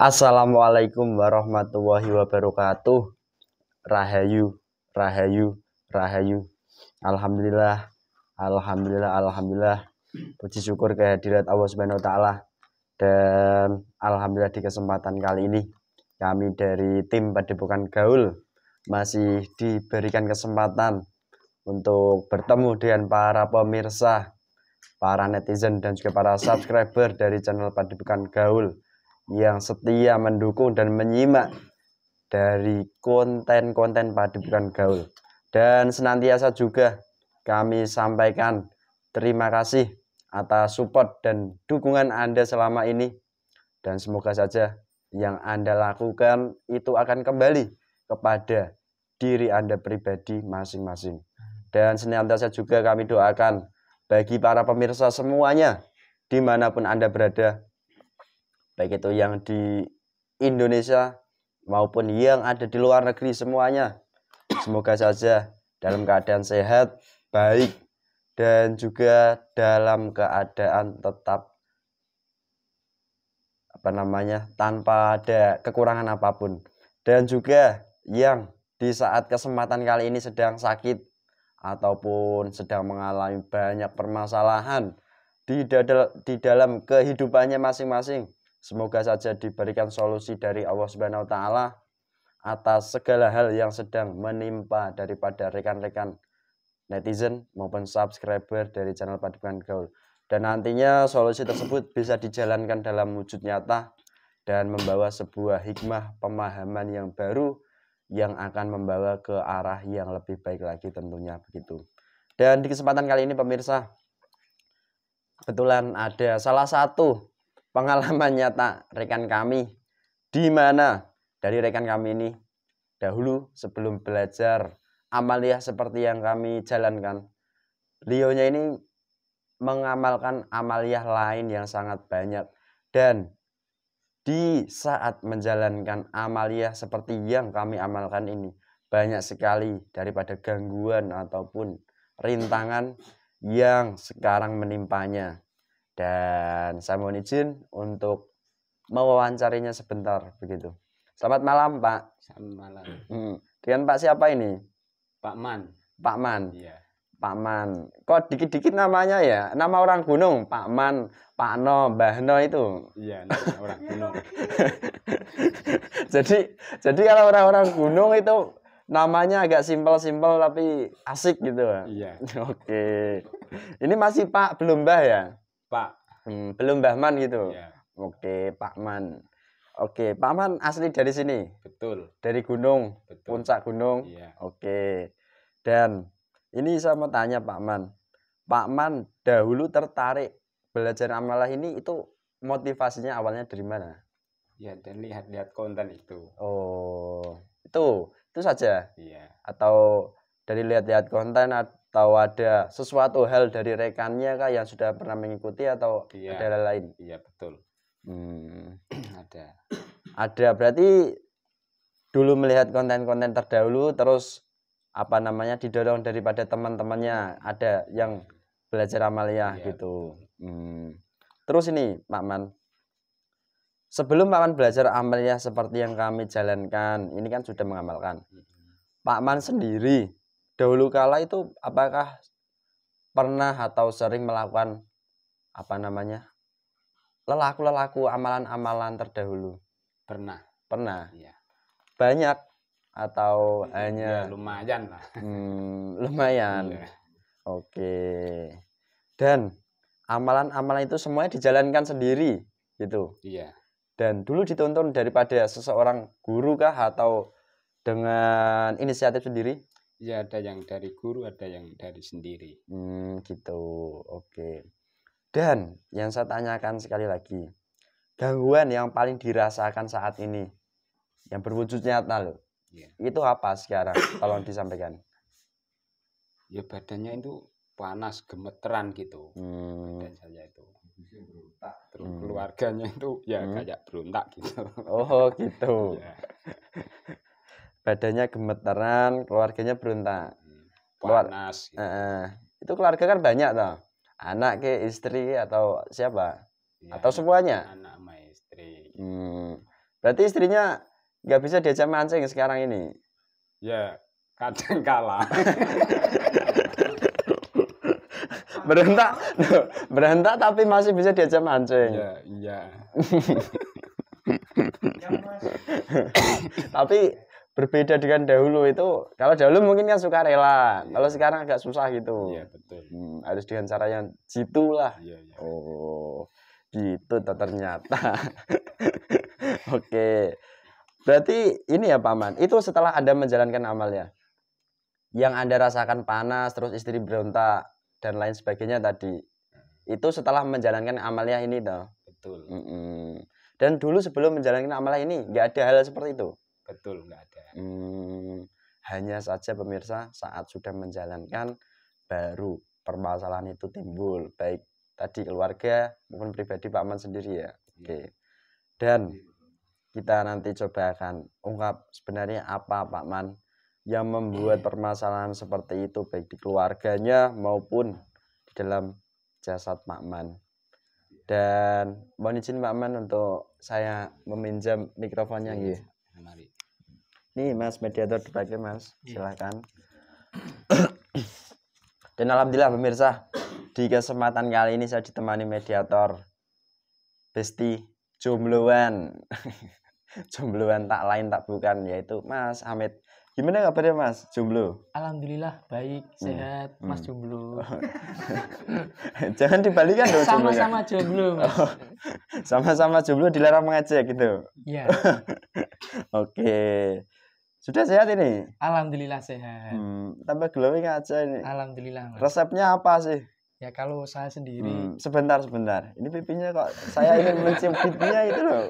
Assalamualaikum warahmatullahi wabarakatuh. Rahayu, Rahayu, Rahayu. Alhamdulillah, Alhamdulillah, Alhamdulillah. Puji syukur kehadirat Allah Subhanahu Wa Taala dan Alhamdulillah di kesempatan kali ini kami dari tim Padepokan Gaul masih diberikan kesempatan untuk bertemu dengan para pemirsa, para netizen dan juga para subscriber dari channel Padepokan Gaul yang setia mendukung dan menyimak dari konten-konten Padepokan Gaul. Dan senantiasa juga kami sampaikan terima kasih atas support dan dukungan Anda selama ini. Dan semoga saja yang Anda lakukan itu akan kembali kepada diri Anda pribadi masing-masing. Dan senantiasa juga kami doakan bagi para pemirsa semuanya dimanapun Anda berada baik itu yang di Indonesia maupun yang ada di luar negeri semuanya. Semoga saja dalam keadaan sehat, baik, dan juga dalam keadaan tetap apa namanya tanpa ada kekurangan apapun. Dan juga yang di saat kesempatan kali ini sedang sakit ataupun sedang mengalami banyak permasalahan di, dadal, di dalam kehidupannya masing-masing Semoga saja diberikan solusi dari Allah Subhanahu wa taala atas segala hal yang sedang menimpa daripada rekan-rekan netizen maupun subscriber dari channel Padukan Gaul. Dan nantinya solusi tersebut bisa dijalankan dalam wujud nyata dan membawa sebuah hikmah pemahaman yang baru yang akan membawa ke arah yang lebih baik lagi tentunya begitu. Dan di kesempatan kali ini pemirsa, kebetulan ada salah satu pengalaman nyata rekan kami di mana dari rekan kami ini dahulu sebelum belajar amalia seperti yang kami jalankan beliaunya ini mengamalkan amalia lain yang sangat banyak dan di saat menjalankan amalia seperti yang kami amalkan ini banyak sekali daripada gangguan ataupun rintangan yang sekarang menimpanya dan saya mohon izin untuk mewawancarinya sebentar begitu. Selamat malam, Pak. Selamat malam. Hmm. Dengan Pak siapa ini? Pak Man. Pak Man. Iya. Pak Man. Kok dikit-dikit namanya ya? Nama orang gunung, Pak Man, Pak No, Mbah No itu. Iya, orang gunung. jadi jadi kalau orang-orang gunung itu namanya agak simpel-simpel tapi asik gitu. Iya. Oke. Ini masih Pak belum Mbah ya? Pak. Hmm, belum Mbah Man gitu. Ya. Oke, Pak Man. Oke, Pak Man asli dari sini. Betul. Dari gunung, Betul. puncak gunung. Ya. Oke. Dan ini saya mau tanya Pak Man. Pak Man dahulu tertarik belajar amalah ini itu motivasinya awalnya dari mana? Ya, dan lihat-lihat konten itu. Oh, itu itu saja. Iya. Atau dari lihat-lihat konten Tahu ada sesuatu hal dari rekannya kah yang sudah pernah mengikuti atau iya, ada hal lain? Iya betul. Hmm. ada. Ada berarti dulu melihat konten-konten terdahulu terus apa namanya didorong daripada teman-temannya ada yang belajar amalia iya, gitu. Hmm. Terus ini Pak Man. Sebelum Pak Man belajar amalia seperti yang kami jalankan, ini kan sudah mengamalkan. Pak Man sendiri dahulu kala itu apakah pernah atau sering melakukan apa namanya lelaku-lelaku amalan-amalan terdahulu pernah pernah ya. banyak atau ya, hanya lumayan lah hmm, lumayan ya. oke dan amalan-amalan itu semuanya dijalankan sendiri gitu iya dan dulu dituntun daripada seseorang guru kah atau dengan inisiatif sendiri ya ada yang dari guru ada yang dari sendiri hmm, gitu oke dan yang saya tanyakan sekali lagi gangguan yang paling dirasakan saat ini yang berwujud nyata loh ya. itu apa sekarang tolong disampaikan ya badannya itu panas gemeteran gitu hmm. badan saya itu terus hmm. keluarganya itu ya hmm. kayak berontak gitu oh gitu ya badannya gemetaran keluarganya berontak. Hmm, Keluar, Gitu. Uh, itu keluarga kan banyak toh. Anak ke istri atau siapa? Ya, atau semuanya? Anak sama istri. Hmm. Berarti istrinya nggak bisa diajak mancing sekarang ini. Ya, kadang kalah. berhentak berhentak tapi masih bisa diajak mancing. Ya, iya, iya. tapi berbeda dengan dahulu itu kalau dahulu mungkin kan suka rela ya. kalau sekarang agak susah gitu ya betul hmm, harus dengan cara yang jitu lah ya, ya. oh gitu ternyata oke berarti ini ya paman itu setelah anda menjalankan amalnya yang anda rasakan panas terus istri berontak dan lain sebagainya tadi hmm. itu setelah menjalankan amalnya ini dong betul mm -mm. dan dulu sebelum menjalankan amalnya ini nggak ada hal seperti itu betul nggak ada Hmm, hanya saja pemirsa saat sudah menjalankan baru permasalahan itu timbul baik tadi keluarga maupun pribadi Pak Man sendiri ya. Iya. Oke. Dan iya, kita nanti coba akan ungkap sebenarnya apa Pak Man yang membuat eh. permasalahan seperti itu baik di keluarganya maupun di dalam jasad Pak Man. Iya. Dan mohon izin Pak Man untuk saya meminjam mikrofonnya gitu Nih Mas mediator dipakai Mas, iya. silakan. Dan alhamdulillah pemirsa, di kesempatan kali ini saya ditemani mediator Besti Jombloan. Jombloan tak lain tak bukan yaitu Mas Hamid. Gimana kabarnya Mas Jomblo? Alhamdulillah baik, hmm. sehat hmm. Mas Jomblo. Jangan dibalikan dong ya. Sama-sama Jomblo. Oh, sama-sama Jomblo dilarang mengajak gitu. ya Oke. Okay. Sudah sehat ini? Alhamdulillah sehat. Hmm, tambah glowing aja ini. Alhamdulillah. Mas. Resepnya apa sih? Ya kalau saya sendiri. Hmm, sebentar sebentar. Ini pipinya kok saya ingin mencium pipinya itu loh.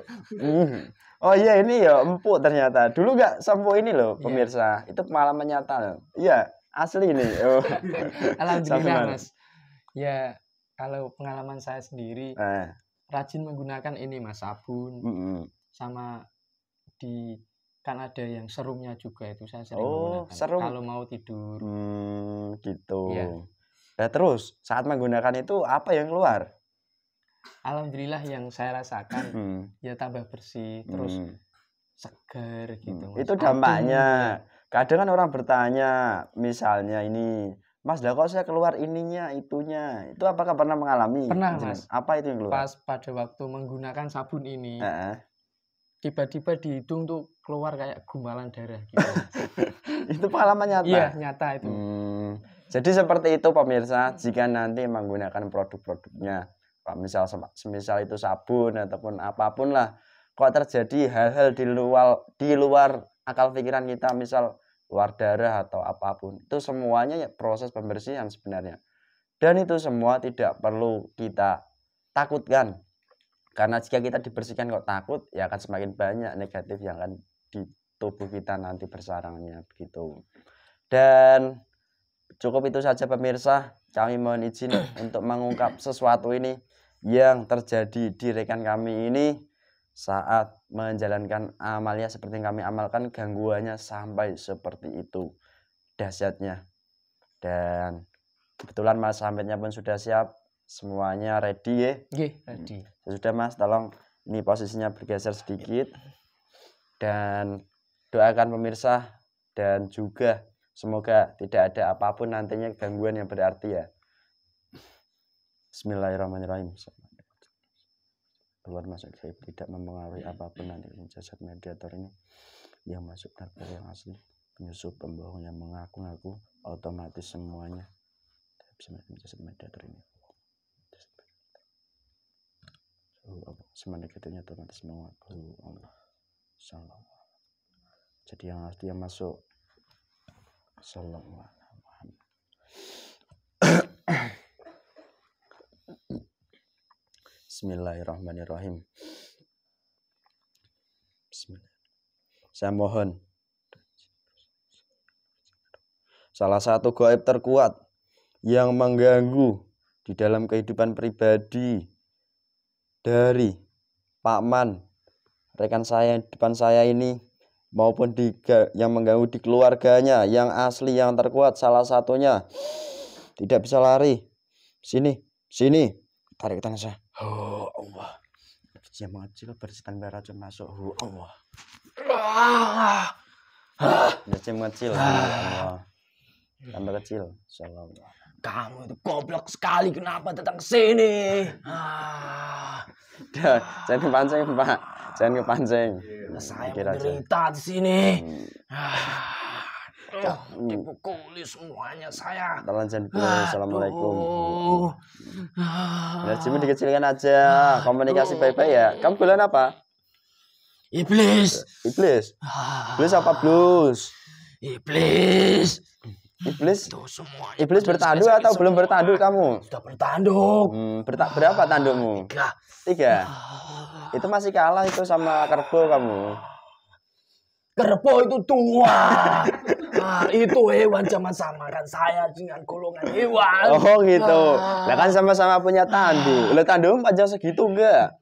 Hmm. Oh iya ini ya empuk ternyata. Dulu gak sampo ini loh iya. pemirsa. Yeah. Itu pengalaman nyata loh. Iya asli ini. Oh. Alhamdulillah mas. Ya kalau pengalaman saya sendiri eh. rajin menggunakan ini mas sabun mm -hmm. sama di kan ada yang serumnya juga itu saya sering oh, menggunakan serum. kalau mau tidur hmm, gitu ya. nah terus saat menggunakan itu apa yang keluar alhamdulillah yang saya rasakan hmm. ya tambah bersih terus hmm. segar hmm. gitu hmm. itu dampaknya ya. kadang kan orang bertanya misalnya ini Mas, lah kok saya keluar ininya, itunya. Itu apakah pernah mengalami? Pernah, Mas. Apa itu yang keluar? Pas pada waktu menggunakan sabun ini, uh -uh tiba-tiba di hidung tuh keluar kayak gumpalan darah gitu. itu pengalaman nyata. Iya, nyata itu. Hmm. Jadi seperti itu pemirsa, jika nanti menggunakan produk-produknya, Pak, misal semisal itu sabun ataupun apapun lah, kok terjadi hal-hal di luar di luar akal pikiran kita, misal luar darah atau apapun, itu semuanya ya proses pembersihan sebenarnya. Dan itu semua tidak perlu kita takutkan karena jika kita dibersihkan kok takut, ya akan semakin banyak negatif yang akan di tubuh kita nanti bersarangnya begitu. Dan cukup itu saja pemirsa, kami mohon izin untuk mengungkap sesuatu ini yang terjadi di rekan kami ini saat menjalankan amalnya seperti yang kami amalkan gangguannya sampai seperti itu dahsyatnya. Dan kebetulan Mas sampetnya pun sudah siap semuanya ready ya iya, hmm. ready sudah mas tolong ini posisinya bergeser sedikit dan doakan pemirsa dan juga semoga tidak ada apapun nantinya gangguan yang berarti ya Bismillahirrahmanirrahim keluar masuk gaib tidak mempengaruhi apapun nanti jasad mediator ini yang masuk narkoba yang asli penyusup pembohong yang mengaku-ngaku otomatis semuanya tapi bisa jasad mediator ini Oh, Allah semendekatinya Tuhan semua Allah Salam jadi yang yang masuk Salam Muhammad Bismillahirrahmanirrahim Bismillah. saya mohon salah satu goib terkuat yang mengganggu di dalam kehidupan pribadi dari Pak Man, rekan saya depan saya ini, maupun di, yang mengganggu di keluarganya, yang asli, yang terkuat, salah satunya tidak bisa lari. Sini, sini, tarik tangan saya. Oh Allah, kecil mengecil bersihkan beracun masuk. Oh Allah. Ah, kecil. mengecil. Ah, tambah kecil. Shalom kamu itu goblok sekali kenapa datang ke sini ah, Duh, jangan kepancing pak jangan kepancing Yeah. saya Kira menderita di sini hmm. ah, oh, dipukuli semuanya saya terlanjut assalamualaikum ah. Ya, cuma dikecilkan aja komunikasi baik-baik ya kamu bulan apa iblis iblis ah. iblis apa blues iblis Iblis semua. Iblis, iblis atau semua. belum bertanduk kamu? Sudah bertanduk. Hmm, berta berapa tandukmu? Tiga. Tiga. Itu masih kalah itu sama kerbau kamu. Kerbau itu tua. nah, itu hewan zaman kan saya dengan golongan hewan. Oh gitu. Ah. Lah kan sama-sama punya tanduk. Lo tanduk panjang segitu enggak?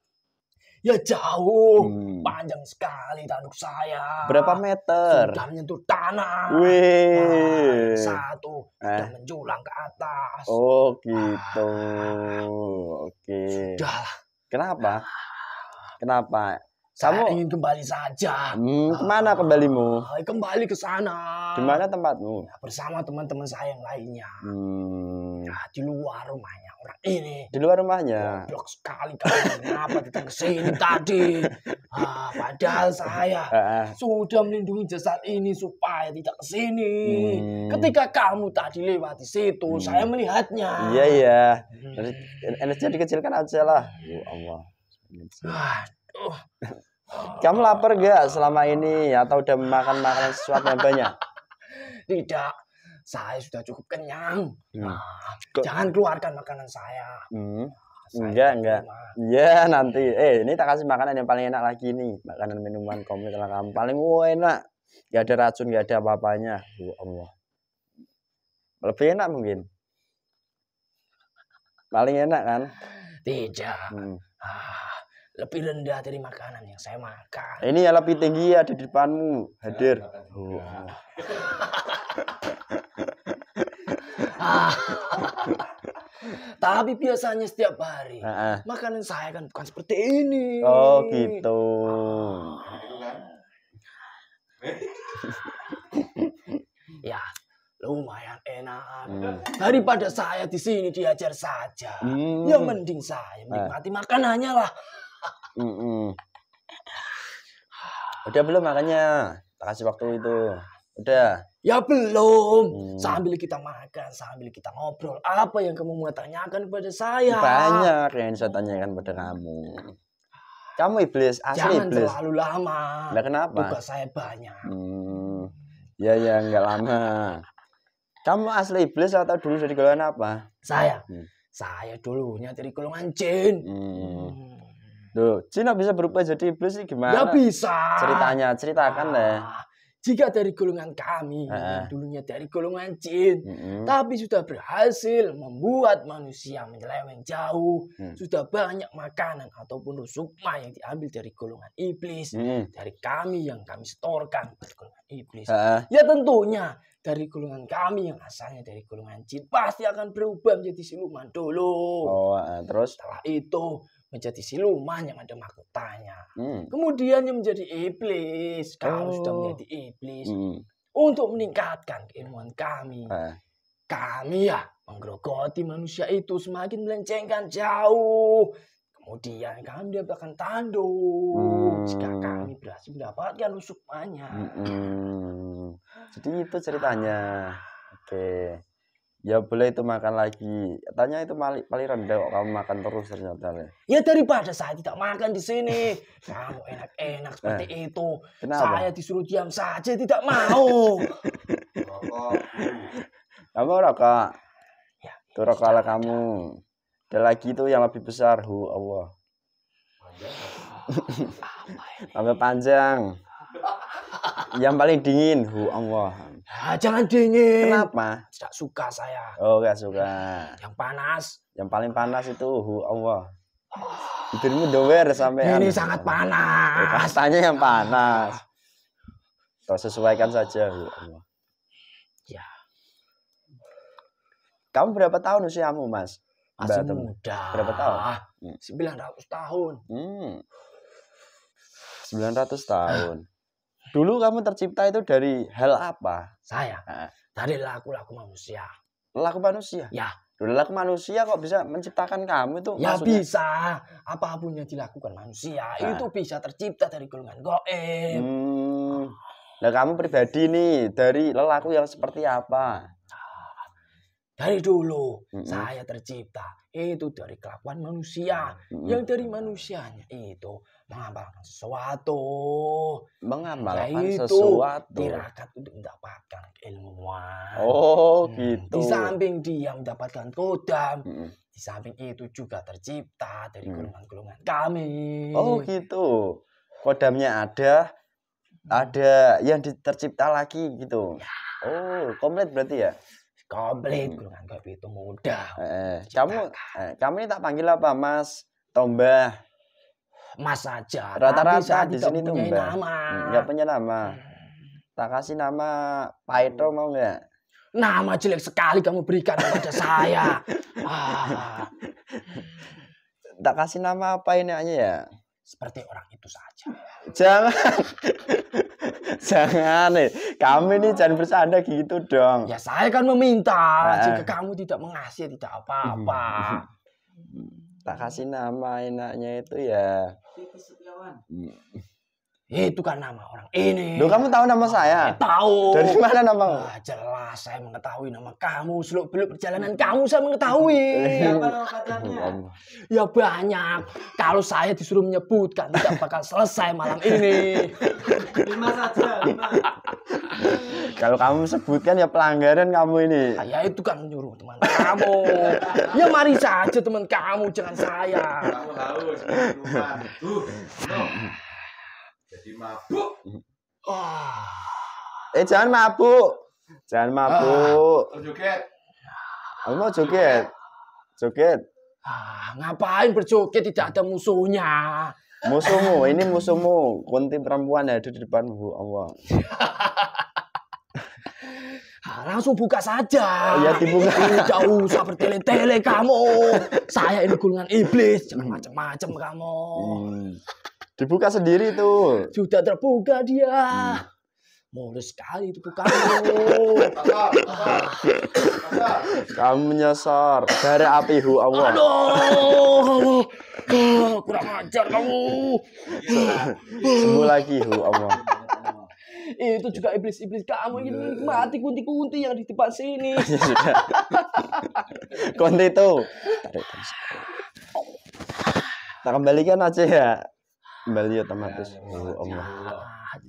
Ya jauh, hmm. panjang sekali tanduk saya. Berapa meter? Sudah menyentuh tanah. Wih. Nah, satu eh. sudah menjulang ke atas. Oh ah. gitu. Ah. Oke. Okay. Sudahlah. Kenapa? Ah. Kenapa? Samu. Saya ingin kembali saja. Hmm, ah. kemana kembalimu? Kembali ke sana. Di mana tempatmu? Ya, bersama teman-teman saya yang lainnya. Hmm. Nah, di luar rumahnya orang ini. Di luar rumahnya. Blok sekali kali. Kenapa datang ke sini tadi? Ah, padahal saya ah, ah. sudah melindungi jasad ini supaya tidak ke sini. Hmm. Ketika kamu tadi lewat di situ, hmm. saya melihatnya. Iya, iya. Hmm. Energinya dikecilkan aja lah. Hmm. Ya Allah. Aduh. Kamu lapar gak selama ini atau udah makan makanan sesuatu yang banyak? Tidak, saya sudah cukup kenyang. Hmm. Ah, jangan keluarkan makanan saya. Hmm. Ah, saya enggak, enggak. Iya, nanti. Eh, ini tak kasih makanan yang paling enak lagi nih. Makanan minuman komplit lah kamu. Paling wah, enak. Gak ada racun, gak ada apa-apanya. Ya Allah. Lebih enak mungkin. Paling enak kan? Tidak. Hmm. Ah, lebih rendah dari makanan yang saya makan. Ini yang lebih tinggi ya di depanmu. Hadir. Oh. Tapi biasanya setiap hari makanan saya kan bukan seperti ini. Oh gitu. ya lumayan enak hmm. daripada saya di sini diajar saja. Hmm. Ya mending saya menikmati makanannya lah mm -mm. udah belum makanya kasih waktu itu udah ya belum hmm. sambil kita makan sambil kita ngobrol apa yang kamu mau tanyakan kepada saya banyak yang saya tanyakan pada kamu kamu iblis asli jangan iblis terlalu lama nah, kenapa tugas saya banyak hmm. ya ya nggak lama kamu asli iblis atau dulu dari golongan apa saya hmm. saya dulunya dari golongan jin hmm. Hmm Loh, Cina bisa berubah jadi iblis sih gimana? Ya bisa. Ceritanya, ceritakan ah, deh. Jika dari golongan kami, ah. dulunya dari golongan jin, mm-hmm. tapi sudah berhasil membuat manusia menyeleweng jauh, mm. sudah banyak makanan ataupun sukma yang diambil dari golongan iblis, mm. dari kami yang kami setorkan dari golongan iblis. Ah. Ya tentunya dari golongan kami yang asalnya dari golongan jin pasti akan berubah menjadi siluman dulu. Oh, terus setelah itu menjadi siluman yang ada mahkotanya. Hmm. Kemudian yang menjadi iblis, kalau oh. sudah menjadi iblis, hmm. untuk meningkatkan keilmuan kami, eh. kami ya menggerogoti manusia itu semakin melencengkan jauh. Kemudian kami mendapatkan tanduk hmm. jika kami berhasil mendapatkan usupanya. Hmm. Jadi itu ceritanya. Ah. Oke. Okay ya boleh itu makan lagi tanya itu paling paling rendah kok kamu makan terus ternyata ya daripada saya tidak makan di sini kamu enak-enak eh, seperti eh, itu kenapa? saya disuruh diam saja tidak mau kamu roka. ya, itu raka ya, kamu ada lagi itu yang lebih besar hu Allah sampai panjang yang paling dingin hu Allah Ah, jangan dingin. Kenapa? Tidak suka saya. Oh, nggak suka. Yang panas. Yang paling panas itu hu Allah. Oh. dower sampai Ini sangat panas. Eh, yang panas. Terus sesuaikan saja, hu Allah. Ya. Kamu berapa tahun usiamu, Mas? Masih Mbak muda. Berapa tahun? 900 hmm. tahun. Hmm. 900 tahun. Dulu kamu tercipta itu dari hal apa? Saya. Nah. Dari laku-laku manusia. Laku manusia? Ya. Dulu laku manusia kok bisa menciptakan kamu itu? Ya maksudnya? bisa. Apapun yang dilakukan manusia nah. itu bisa tercipta dari golongan goib. Hmm. Nah kamu pribadi nih dari lelaku yang seperti apa? dari dulu mm -hmm. saya tercipta itu dari kelakuan manusia mm -hmm. yang dari manusianya itu mengamalkan sesuatu mengamalkan nah, sesuatu tirakat untuk mendapatkan ilmuwan oh hmm. gitu di samping dia mendapatkan kodam mm -hmm. di samping itu juga tercipta dari mm. golongan-golongan kami oh gitu kodamnya ada hmm. ada yang tercipta lagi gitu ya. oh komplit berarti ya komplit hmm. kurang gak itu mudah eh, kamu eh, kamu ini tak panggil apa mas tombah mas saja rata-rata di sini tuh nama hmm, nggak punya nama hmm. tak kasih nama Paito hmm. mau nggak nama jelek sekali kamu berikan kepada saya ah. tak kasih nama apa ini aja ya seperti orang itu saja. Jangan, jangan. nih, eh. kami ini jangan bersandar gitu dong. Ya saya kan meminta. Nah. Jika kamu tidak mengasih tidak apa-apa. Tak kasih nama enaknya itu ya. Eh, itu kan nama orang ini. Lo kamu tahu nama ah, saya? Eh, tahu. Dari mana nama? Ah, jelas saya mengetahui nama kamu, seluk beluk perjalanan kamu saya mengetahui. ya banyak. Kalau saya disuruh menyebutkan tidak bakal selesai malam ini. Lima saja. Kalau kamu sebutkan ya pelanggaran kamu ini. Ah, ya itu kan menyuruh teman kamu. ya mari saja teman kamu, jangan saya. Kamu harus. Jadi mabuk. oh. Eh jangan mabuk. Jangan ah, mabuk. Ah, joget. Aku mau joget. Joget. Ah, ngapain berjoget tidak ada musuhnya? Musuhmu, ini musuhmu. Kunti perempuan ada di depan bu Allah. Ah, langsung buka saja. Ya dibuka. Tidak usah bertele-tele kamu. Saya ini gulungan iblis, jangan macam-macam kamu. Hmm. Dibuka sendiri tuh. Sudah terbuka dia. Hmm. Mulus sekali itu kamu. kamu menyasar dari api hu Allah. Aduh, ah, kurang ajar kamu. semua lagi hu Allah. Itu juga iblis-iblis kamu ingin mati kunti-kunti yang di depan sini. Ya Kunti itu. Tarik, Tak kembalikan aja ya kembali iya, otomatis ya, ya, Allah.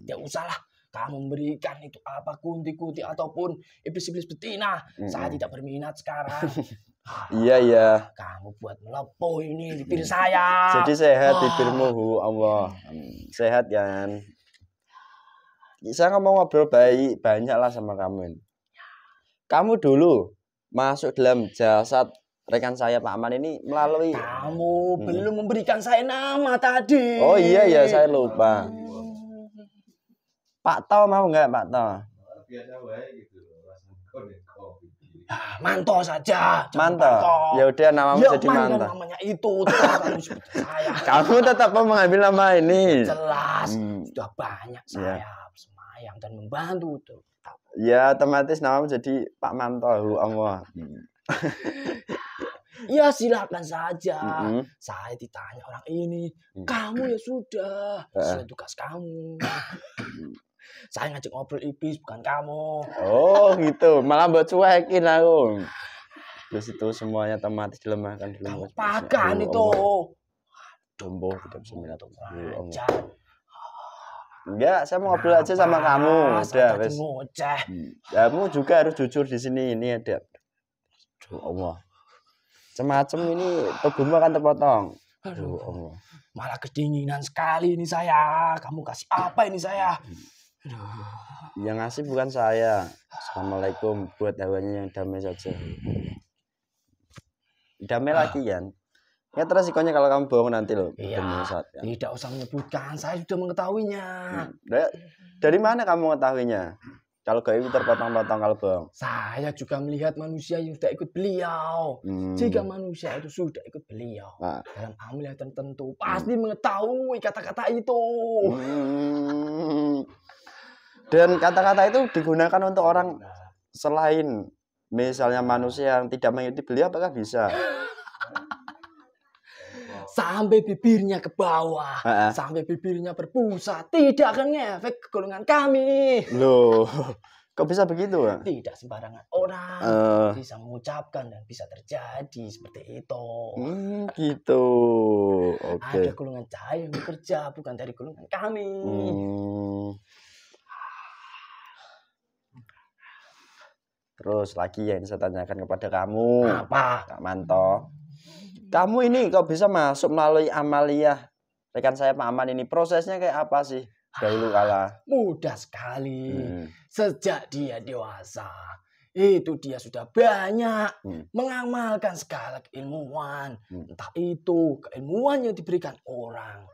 Ya, ya usahlah kamu memberikan itu apa kunti-kunti ataupun iblis-iblis betina. Mm -hmm. Saya tidak berminat sekarang. Iya iya. Kamu buat melepuh ini bibir saya. Jadi sehat bibirmu, ah. Allah. Iya. Hmm, sehat kan. Saya ngomong ngobrol baik banyaklah sama kamu. Ya. Kamu dulu masuk dalam jasad rekan saya Pak Aman ini melalui kamu hmm. belum memberikan saya nama tadi. Oh iya iya saya lupa. Oh. Pak Tau mau nggak Pak Tau? Nah, manto saja. Manto. Ya udah namamu ya, jadi manto. namanya itu. Kan kamu, tetap mau mengambil nama ini. Jelas. Hmm. Sudah banyak iya. saya yeah. semayang dan membantu tuh. Ya, otomatis namamu jadi Pak Manto. Allah. Hmm. ya silakan saja. Mm -hmm. Saya ditanya orang ini, mm. kamu ya sudah, sudah tugas kamu. Saya ngajak ngobrol ibis bukan kamu. Oh gitu, malah buat cuekin aku. Terus itu semuanya otomatis dilemahkan Kamu pakan itu. Dombo tidak bisa minat Enggak, saya mau ngobrol aja sama kamu. Udah, wes. Hmm. Kamu juga harus jujur di sini ini ada. Allah semacam ini tubuhmu akan terpotong. Aduh, oh, Allah. malah kedinginan sekali ini saya. Kamu kasih apa ini saya? Aduh. Yang ngasih bukan saya. Assalamualaikum buat hawanya yang damai saja. Damai ah. lagi kan? Ya terus ikonnya kalau kamu bohong nanti loh. Iya. Saat, ya. Tidak usah menyebutkan. Saya sudah mengetahuinya. Hmm. Dari mana kamu mengetahuinya? Kalau kayak itu terpotong-potong kalau bang Saya juga melihat manusia yang sudah ikut beliau. Hmm. Jika manusia itu sudah ikut beliau nah. dalam amal yang tertentu, pasti hmm. mengetahui kata-kata itu. Hmm. Dan kata-kata itu digunakan untuk orang nah. selain misalnya manusia yang tidak mengikuti beliau apakah bisa? sampai bibirnya ke bawah, uh -uh. sampai bibirnya berbusa, tidak akan ngefek ke golongan kami. Loh, kok bisa begitu? Ya? Tidak sembarangan orang uh. bisa mengucapkan dan bisa terjadi seperti itu. Hmm, gitu. Okay. Ada golongan cahaya yang bekerja bukan dari golongan kami. Hmm. Terus lagi yang saya tanyakan kepada kamu. Apa? Kak Manto kamu ini kok bisa masuk melalui amalia? Rekan saya Pak Aman ini prosesnya kayak apa sih? Dahulu ah, kala. mudah sekali. Hmm. Sejak dia dewasa, itu dia sudah banyak hmm. mengamalkan segala keilmuan. Hmm. Entah itu keilmuan yang diberikan orang,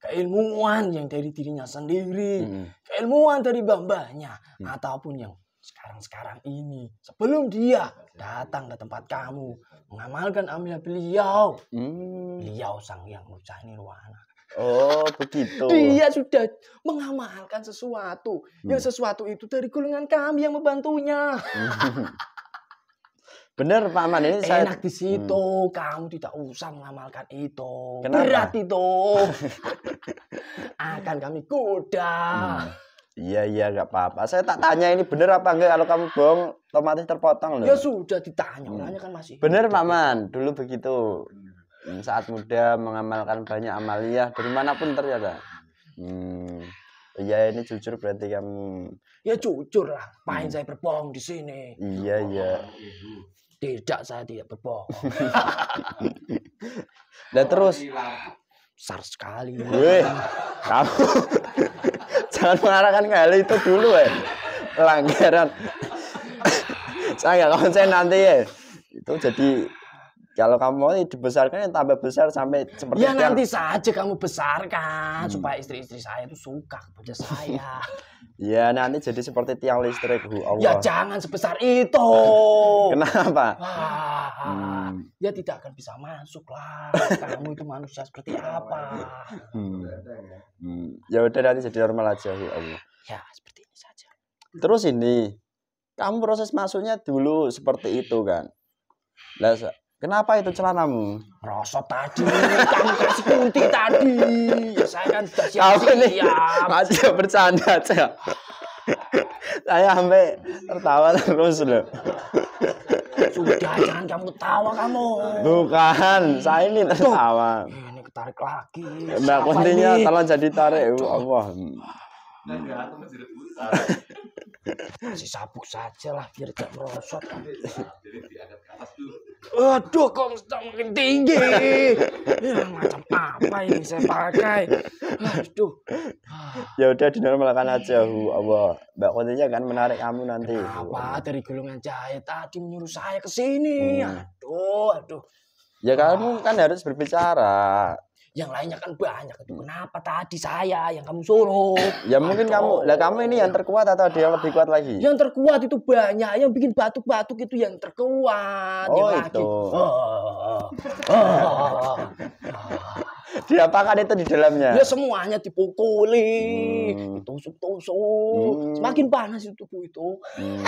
keilmuan yang dari dirinya sendiri, hmm. keilmuan dari bambanya, hmm. ataupun yang sekarang-sekarang ini sebelum dia datang ke tempat kamu mengamalkan amalnya beliau hmm. beliau sang yang mencari ruwana Oh begitu. Dia sudah mengamalkan sesuatu hmm. yang sesuatu itu dari golongan kami yang membantunya. Hmm. Bener Pak Man ini saya... enak di situ. Hmm. Kamu tidak usah mengamalkan itu. Kenapa? Berat itu. Akan kami kuda. Hmm. Iya iya nggak apa-apa. Saya tak tanya ini bener apa enggak kalau kamu bohong otomatis terpotong loh. Ya sudah ditanya, hmm. orangnya kan masih. Bener paman, dulu begitu. Hmm, saat muda mengamalkan banyak amaliah dari manapun ternyata. Hmm. Iya ini jujur berarti kamu. Ya jujur lah, main hmm. saya berbohong di sini. Iya oh. iya. Tidak saya tidak berbohong. Dan terus besar sekali. Weh, kamu jangan mengarahkan ke hal itu dulu ya pelanggaran saya nggak konsen nanti ya itu jadi kalau kamu mau ya dibesarkan yang tambah besar sampai seperti Ya nanti saja kamu besarkan hmm. supaya istri-istri saya itu suka kepada saya. ya nanti jadi seperti tiang listrik. Hu Allah. Ya jangan sebesar itu. Kenapa? Wah, hmm. Ya tidak akan bisa masuk lah. kamu itu manusia seperti apa? Hmm. hmm. Ya udah nanti jadi normal aja Hu Allah. Ya seperti ini saja. Terus ini kamu proses masuknya dulu seperti itu kan. Lah Kenapa itu celanamu? Rosot tadi, kamu kasih kunti tadi. Ya, saya kan sudah siap-siap. Masih bercanda, aja. Saya sampai tertawa terus loh. Sudah, jangan kamu tawa kamu. Bukan, saya ini tertawa. ini ketarik lagi. Mbak kuntinya tolong jadi tarik. Allah. Dan nah, hmm. gantung ah. masih rebusan. Masih sapu saja lah biar tidak merosot. Jadi diangkat ke atas dulu. Aduh, kok makin tinggi. macam apa ini saya pakai? Aduh. Ya udah dinormalkan aja, Hu. Allah. Mbak kontennya kan menarik kamu nanti. Apa dari golongan jahit tadi menyuruh saya ke sini? Hmm. Aduh, aduh. Ya kamu kan harus berbicara yang lainnya kan banyak itu kenapa tadi saya yang kamu suruh ya mungkin kamu lah kamu ini yang terkuat atau ada yang lebih kuat lagi yang terkuat itu banyak yang bikin batuk-batuk itu yang terkuat oh yang itu oh, oh, oh, diapakan itu di dalamnya ya semuanya dipukuli hmm. ditusuk-tusuk hmm. semakin panas itu tubuh itu hmm.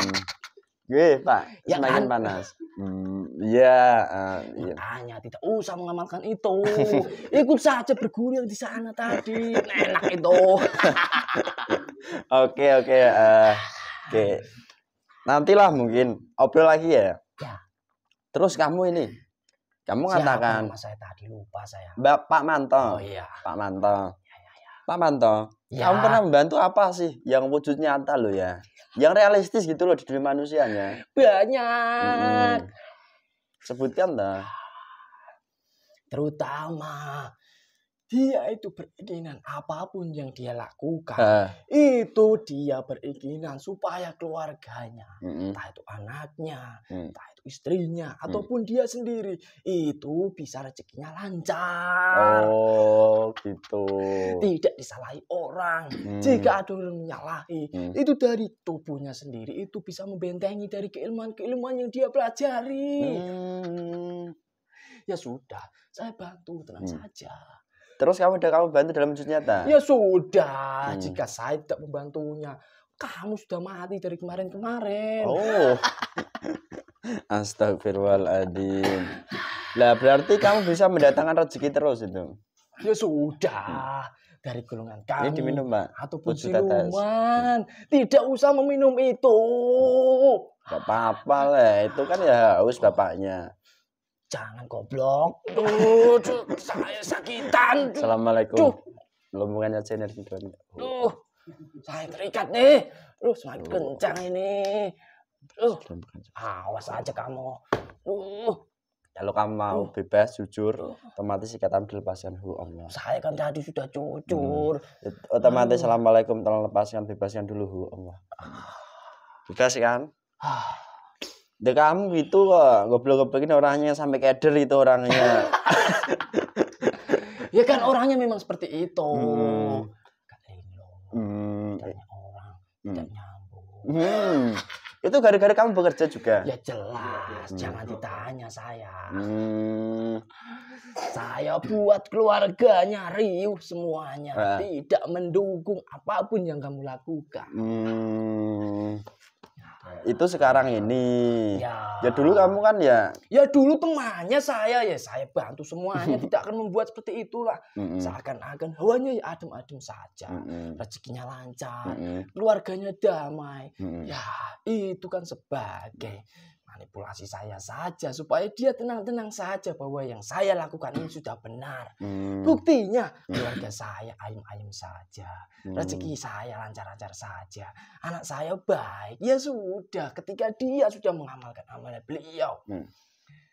Wih, Pak, ya semakin kan? panas. Hmm, yeah, iya, uh, iya. tidak usah mengamalkan itu. Ikut saja bergulir di sana tadi. Enak itu. Oke, oke. Eh, oke. Nantilah mungkin obrol lagi ya. Ya. Terus kamu ini. Kamu Siapa katakan. saya tadi lupa saya. Pak Manto. Oh iya. Pak Manto. Ya, ya, ya. Pak Manto. Ya. Kamu pernah membantu apa sih yang wujud nyata lo ya? Yang realistis gitu loh di dunia manusianya. Banyak. -hmm. Sebutkan lah. Terutama dia itu berikinan apapun yang dia lakukan uh. itu dia berikinan supaya keluarganya mm-hmm. entah itu anaknya mm. entah itu istrinya mm. ataupun dia sendiri itu bisa rezekinya lancar oh gitu tidak disalahi orang mm. jika ada orang menyalahi mm. itu dari tubuhnya sendiri itu bisa membentengi dari keilmuan-keilmuan yang dia pelajari mm. ya sudah saya bantu tenang mm. saja Terus kamu udah kamu bantu dalam wujud nyata? Ya sudah, hmm. jika saya tidak membantunya. Kamu sudah mati dari kemarin-kemarin. Oh. Astagfirullahaladzim. Lah berarti kamu bisa mendatangkan rezeki terus itu. Ya sudah. dari golongan kamu Ini diminum, Mbak. ataupun siluman. Tidak usah meminum itu. Gak apa-apa lah, itu kan ya haus bapaknya jangan goblok. Duh, saya sakitan. Duh. Assalamualaikum. Duh. senior Jenner sindrom. Duh, saya terikat nih. Duh, semakin duh. kencang ini. Duh, awas aja kamu. Duh. Kalau kamu mau bebas, jujur, otomatis ikatan dilepaskan dulu Allah. Saya kan tadi sudah jujur. Hmm. Otomatis, Assalamualaikum, tolong lepaskan, bebaskan dulu Allah. Ah. Bebas kan? Ah. De kamu itu kok goblok-goblok ini orangnya sampai keder itu orangnya. ya kan orangnya memang seperti itu. Hmm. Hmm. orang hmm. Hmm. Itu gara-gara kamu bekerja juga? Ya jelas, hmm. jangan ditanya saya. Hmm. Saya buat keluarganya riuh semuanya, ah. tidak mendukung apapun yang kamu lakukan. Hmm itu sekarang gitu. ini. Ya. ya dulu kamu kan ya. Ya dulu temannya saya ya saya bantu semuanya tidak akan membuat seperti itulah. Mm -hmm. Seakan-akan hawanya ya adem-adem saja, mm -hmm. rezekinya lancar, mm -hmm. keluarganya damai. Mm -hmm. Ya itu kan sebagai manipulasi saya saja supaya dia tenang-tenang saja bahwa yang saya lakukan ini sudah benar. Hmm. Buktinya hmm. keluarga saya ayam-ayam saja, hmm. rezeki saya lancar-lancar saja, anak saya baik. Ya sudah, ketika dia sudah mengamalkan amalnya beliau. Hmm.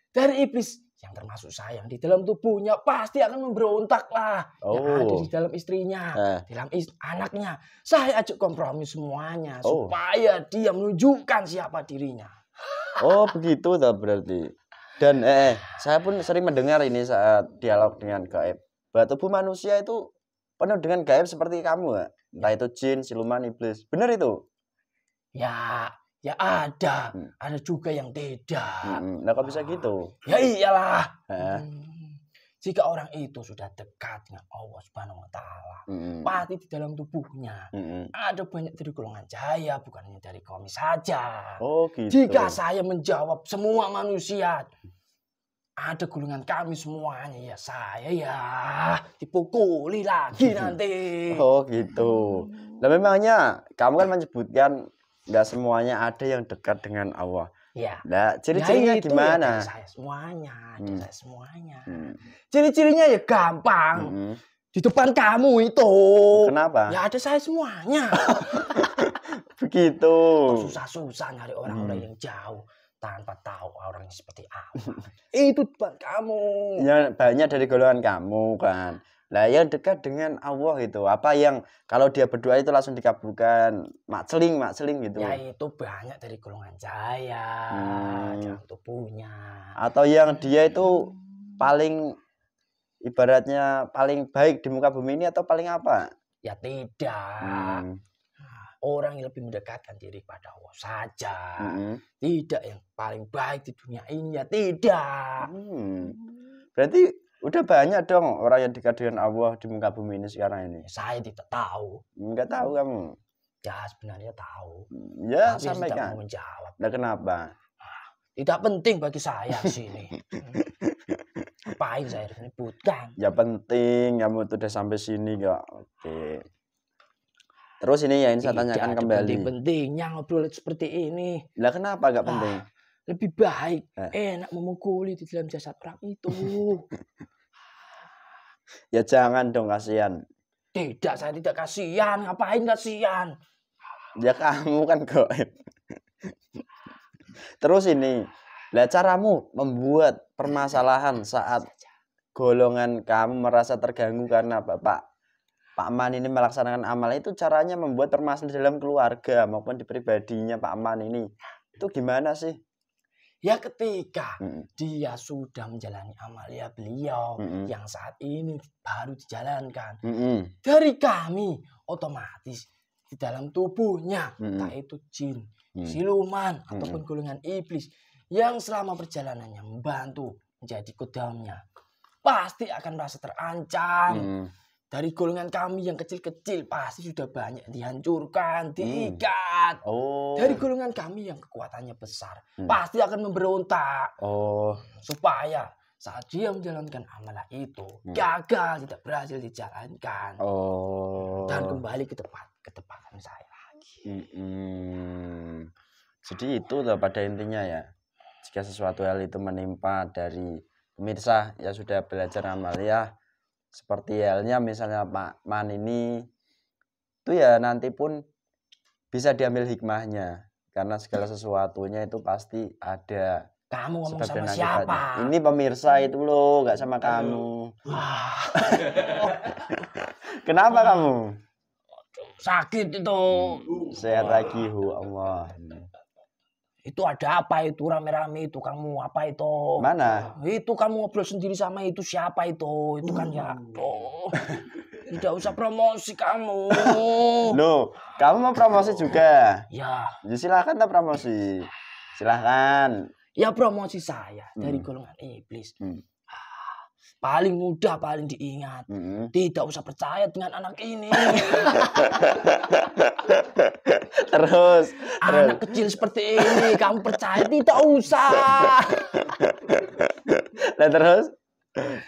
Dari iblis yang termasuk saya yang di dalam tubuhnya pasti akan memberontak lah oh. yang ada di oh. dalam istrinya, eh. dalam ist anaknya. Saya ajak kompromi semuanya oh. supaya dia menunjukkan siapa dirinya oh begitu tak berarti dan eh, eh saya pun sering mendengar ini saat dialog dengan gaib bahwa tubuh manusia itu penuh dengan gaib seperti kamu Ya? entah itu jin siluman iblis benar itu ya ya ada hmm. ada juga yang tidak hmm. hmm. nah kok bisa gitu ya iyalah hmm. Jika orang itu sudah dekat dengan Allah Subhanahu wa taala, mm. pasti di dalam tubuhnya mm. ada banyak dari golongan jaya, bukan hanya dari kami saja. Oh, gitu. Jika saya menjawab semua manusia, ada gulungan kami semuanya ya saya ya dipukuli lagi nanti. Oh gitu. Nah memangnya kamu kan menyebutkan nggak semuanya ada yang dekat dengan Allah. Ya. Nah, ciri-cirinya ya, ya, ya gimana? Ya, saya semuanya, hmm. saya semuanya. Hmm. Ciri-cirinya ya gampang. Hmm. Di depan kamu itu. Oh, kenapa? Ya ada saya semuanya. Begitu. Susah-susah nyari orang-orang hmm. yang jauh tanpa tahu orangnya seperti apa. itu depan kamu. Ya banyak dari golongan kamu kan. Nah, yang dekat dengan Allah itu apa yang kalau dia berdoa itu langsung dikabulkan, makseling, makseling gitu. Ya itu banyak dari golongan saya hmm. tuh punya Atau yang dia itu paling ibaratnya paling baik di muka bumi ini atau paling apa? Ya tidak. Hmm. Orang yang lebih mendekatkan diri pada Allah saja. Hmm. Tidak yang paling baik di dunia ini ya tidak. Hmm. Berarti Udah banyak dong orang yang dikadirkan Allah di muka bumi ini sekarang ini. Saya tidak tahu. Enggak tahu kamu. Ya sebenarnya tahu. Ya Tapi sampaikan. Tidak mau menjawab. Nah, kenapa? Ah, tidak penting bagi saya sini. apa yang saya harus menyebutkan? Ya penting, kamu sudah sampai sini kok. Oke. Terus ini ya, ini saya tanyakan kembali. Penting-pentingnya ngobrol seperti ini. Lah kenapa enggak penting? Ah lebih baik eh. enak memukuli di dalam jasad perang itu ya jangan dong kasihan tidak saya tidak kasihan ngapain kasihan ya kamu kan goib terus ini lah caramu membuat permasalahan saat golongan kamu merasa terganggu karena bapak Pak Man ini melaksanakan amal itu caranya membuat permasalahan dalam keluarga maupun di pribadinya Pak Man ini itu gimana sih Ya ketika mm-hmm. dia sudah menjalani amalia ya beliau mm-hmm. yang saat ini baru dijalankan mm-hmm. dari kami otomatis di dalam tubuhnya mm-hmm. entah itu jin, mm-hmm. siluman mm-hmm. ataupun golongan iblis yang selama perjalanannya membantu menjadi kodamnya pasti akan merasa terancam. Mm-hmm dari golongan kami yang kecil-kecil pasti sudah banyak dihancurkan, hmm. diikat. Hmm. Oh. Dari golongan kami yang kekuatannya besar hmm. pasti akan memberontak. Oh. Supaya saat dia menjalankan amanah itu hmm. gagal, tidak berhasil dijalankan. Oh. Dan kembali ke tempat ketepatan saya lagi. Hmm. Jadi itu loh pada intinya ya. Jika sesuatu hal itu menimpa dari pemirsa yang sudah belajar Ya, seperti halnya misalnya Pak Man ini itu ya nanti pun bisa diambil hikmahnya karena segala sesuatunya itu pasti ada kamu ngomong sama siapa? Ini pemirsa itu loh, nggak sama kamu. Wah. Kenapa kamu? Sakit itu. Sehat lagi, hu Allah itu ada apa itu rame-rame itu kamu apa itu mana itu kamu ngobrol sendiri sama itu siapa itu itu kan ya oh, tidak usah promosi kamu lo kamu mau promosi juga ya, ya silahkan tak promosi silahkan ya promosi saya dari hmm. golongan iblis hmm paling mudah paling diingat mm-hmm. tidak usah percaya dengan anak ini terus anak terus. kecil seperti ini kamu percaya tidak usah lah terus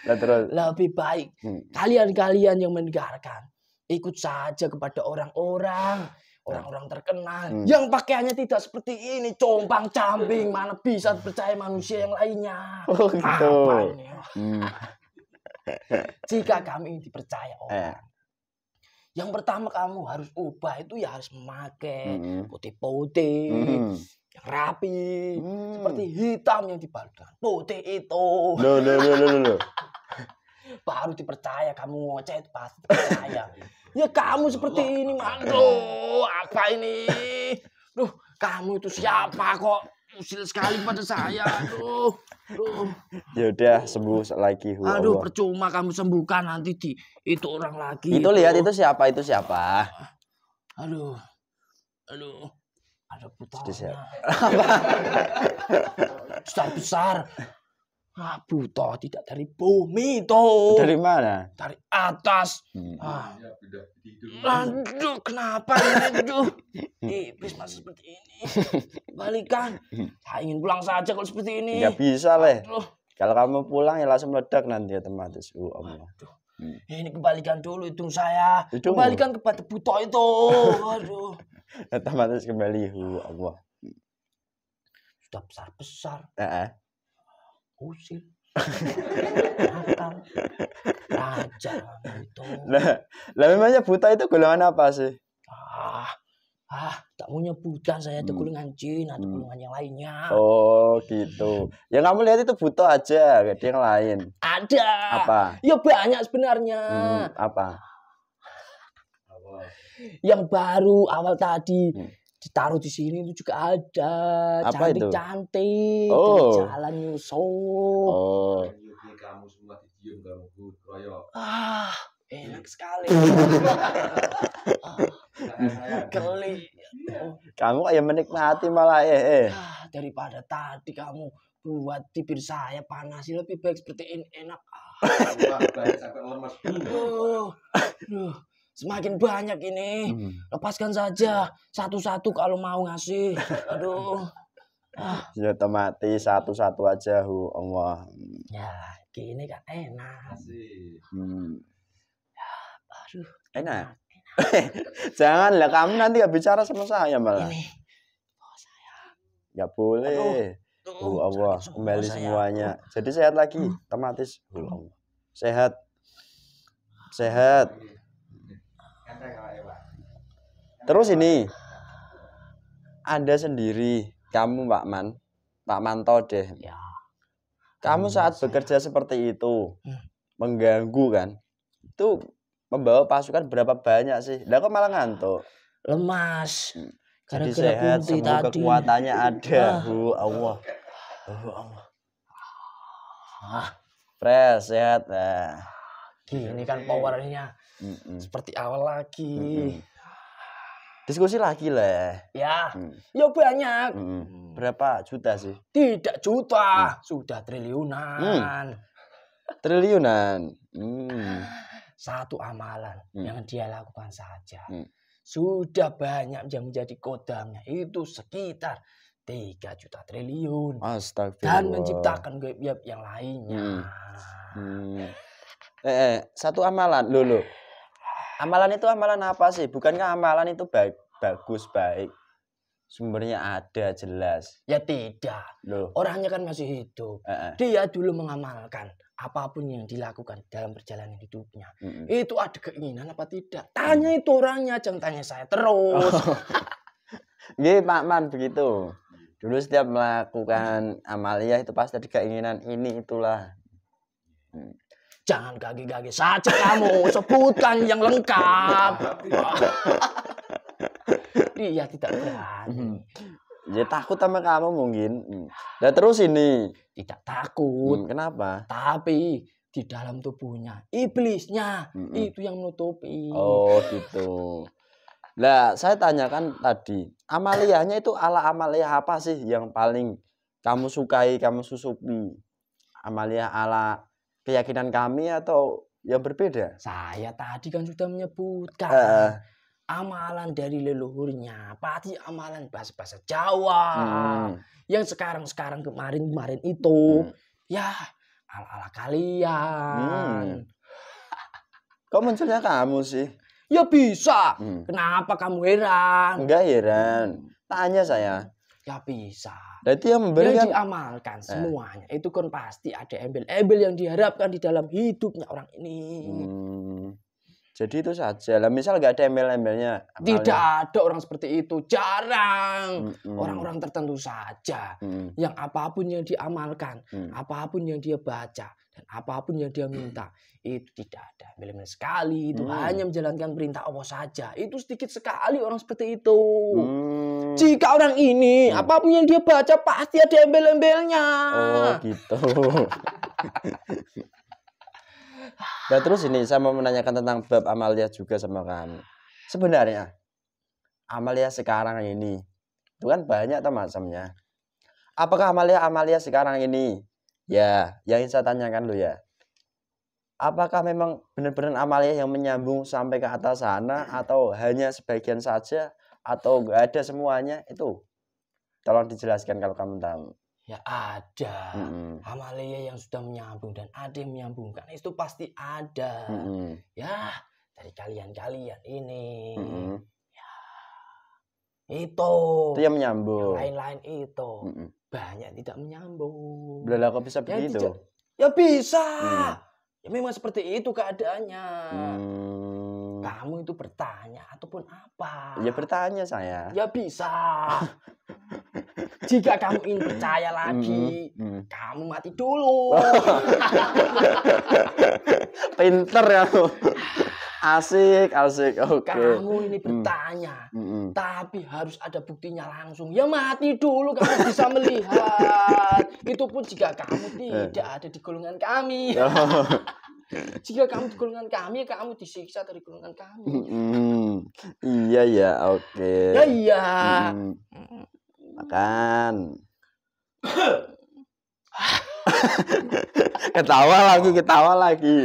lah terus lebih baik hmm. kalian-kalian yang mendengarkan ikut saja kepada orang-orang orang-orang terkenal hmm. yang pakaiannya tidak seperti ini compang camping mana bisa percaya manusia yang lainnya oh gitu Apa jika kami dipercaya eh. orang. Eh. Yang pertama kamu harus ubah itu ya harus memakai putih mm-hmm. putih-putih, hmm. -hmm. rapi, hmm. seperti hitam yang dibalut dengan putih itu. Loh, loh, loh, loh, loh. Baru dipercaya kamu ngoceh itu pasti percaya. ya kamu seperti ini, Mandro. Apa ini? Duh, kamu itu siapa kok? usil sekali pada saya. Aduh. Aduh. Ya udah sembuh lagi. Aduh, percuma kamu sembuhkan nanti di itu orang lagi. Itu, itu lihat itu siapa? Itu siapa? Aduh. Aduh. Ada putar Besar besar. Ah, buta tidak dari bumi toh. Dari mana? Dari atas. Hmm. Ah. Ya, Aduh, kenapa ini? Aduh. Iblis masih seperti ini. Balikan. Saya ingin pulang saja kalau seperti ini. Enggak ya bisa, Leh. Kalau kamu pulang ya langsung meledak nanti otomatis. Uh, Allah. Hmm. Ini kembalikan dulu hidung saya. Hidung. Kembalikan kepada buta itu. Aduh. Otomatis kembali. Uh, Allah. Sudah besar-besar. Uh -uh usil nakal raja itu. lah lah memangnya buta itu golongan apa sih ah ah tak punya buta saya itu hmm. golongan jin atau hmm. golongan yang lainnya oh gitu ya kamu lihat itu buta aja ada yang lain ada apa ya banyak sebenarnya hmm, apa yang baru awal tadi hmm ditaruh di sini itu juga ada apa cantik itu? cantik oh. jalan nyusul oh. ah enak iya. sekali geli iya. kamu kayak menikmati malah eh, eh. Ah, daripada tadi kamu buat bibir saya panas lebih baik seperti ini enak ah semakin banyak ini. Hmm. Lepaskan saja satu-satu kalau mau ngasih. Aduh. Ah. Ya satu-satu aja hu Allah. Ya, gini kan enak. Hmm. Ya, aduh. Enak. enak. lah, kamu nanti gak bicara sama saya malah. Ini. Oh, saya. Gak boleh. Aduh. Hu Allah, kembali saya. semuanya. Jadi sehat lagi, hmm. otomatis hu Allah. Sehat. Sehat. Terus ini Anda sendiri, kamu Pak Man, Pak Manto deh. Ya. Kamu saat bekerja seperti itu hmm. mengganggu kan? Itu membawa pasukan berapa banyak sih? Dan kok malah ngantuk? Lemas. Gara -gara Jadi sehat, semua tadi. kekuatannya ada. Ah. Bu, Allah. Oh Allah. Ah. Pres sehat. Ah. Gini kan powernya mm seperti awal lagi. mm hmm Diskusi lagi lah. Ya, mm. ya banyak. Mm. Berapa juta sih? Tidak juta, mm. sudah triliunan. Mm. Triliunan. Mm. Satu amalan mm. yang dia lakukan saja. Mm. Sudah banyak yang menjadi kodamnya. Itu sekitar tiga juta triliun dan menciptakan gaib yang lainnya. Hmm. Ah. Hmm. Eh, eh, satu amalan lulu Amalan itu amalan apa sih? Bukankah amalan itu baik, bagus, baik? Sumbernya ada jelas. Ya tidak. Loh. Orangnya kan masih hidup. Uh -uh. Dia dulu mengamalkan apapun yang dilakukan dalam perjalanan hidupnya. uh -uh. Itu ada keinginan apa tidak? Tanya mm. itu orangnya, jangan tanya saya terus. Oh. Gih, Pak Man begitu. Dulu setiap melakukan amalia itu pasti ada keinginan ini itulah. Hmm. Jangan kaki-kaki saja kamu, sebutkan yang lengkap. iya tidak berani. Hmm. Ya takut sama kamu mungkin. Dan terus ini. Tidak takut. Hmm, kenapa? Tapi di dalam tubuhnya iblisnya hmm -mm. itu yang menutupi. Oh gitu. Nah, saya tanyakan tadi, amaliyahnya itu ala amaliyah apa sih yang paling kamu sukai, kamu susupi? Amaliyah ala keyakinan kami atau yang berbeda? Saya tadi kan sudah menyebutkan. Uh, amalan dari leluhurnya, pasti amalan bahasa-bahasa Jawa. Hmm. Yang sekarang-sekarang kemarin-kemarin itu hmm. ya ala-ala kalian. Hmm. Kok munculnya kamu sih? Ya bisa. Hmm. Kenapa kamu heran? Enggak heran. Tanya saya, Gak ya bisa. Jadi yang memberikan yang kan? diamalkan eh. semuanya. Eh. Itu kan pasti ada embel-embel yang diharapkan di dalam hidupnya orang ini. Hmm. Jadi itu saja. Lah misal nggak ada embel-embelnya. Tidak ada orang seperti itu. Jarang. orang Orang-orang tertentu saja. Hmm. Yang apapun yang diamalkan, Hmm. apapun yang dia baca, dan apapun yang dia hmm. minta itu tidak ada milih-milih sekali itu hmm. hanya menjalankan perintah Allah saja itu sedikit sekali orang seperti itu hmm. jika orang ini hmm. apapun yang dia baca pasti ada embel-embelnya oh gitu nah terus ini saya mau menanyakan tentang bab amalia juga sama kan sebenarnya amalia sekarang ini itu kan banyak macamnya apakah amalia amalia sekarang ini Ya, yang saya tanyakan dulu ya. Apakah memang benar-benar amalia yang menyambung sampai ke atas sana atau hanya sebagian saja atau enggak ada semuanya itu? Tolong dijelaskan kalau kamu tahu. Ya ada mm -hmm. amalia yang sudah menyambung dan ada yang karena itu pasti ada. Mm -hmm. Ya dari kalian-kalian ini. Mm -hmm. Ya itu. Itu yang menyambung. lain-lain itu. Mm -hmm banyak tidak menyambung. Belala kok bisa begitu? ya bisa. Hmm. Ya memang seperti itu keadaannya. Hmm. Kamu itu bertanya ataupun apa? Ya bertanya saya. Ya bisa. Jika kamu ingin percaya hmm. lagi, hmm. Hmm. kamu mati dulu. Pinter ya. Asik, asik. Oke. Okay. Kamu ini hmm. bertanya, mm. Mm. tapi harus ada buktinya langsung. Ya mati dulu kamu bisa melihat. Itu pun jika kamu tidak ada di golongan kami. Oh. jika kamu di golongan kami, kamu disiksa dari golongan kami. Mm. Iya ya, oke. Okay. Ya iya. Mm. Makan. ketawa lagi, ketawa lagi.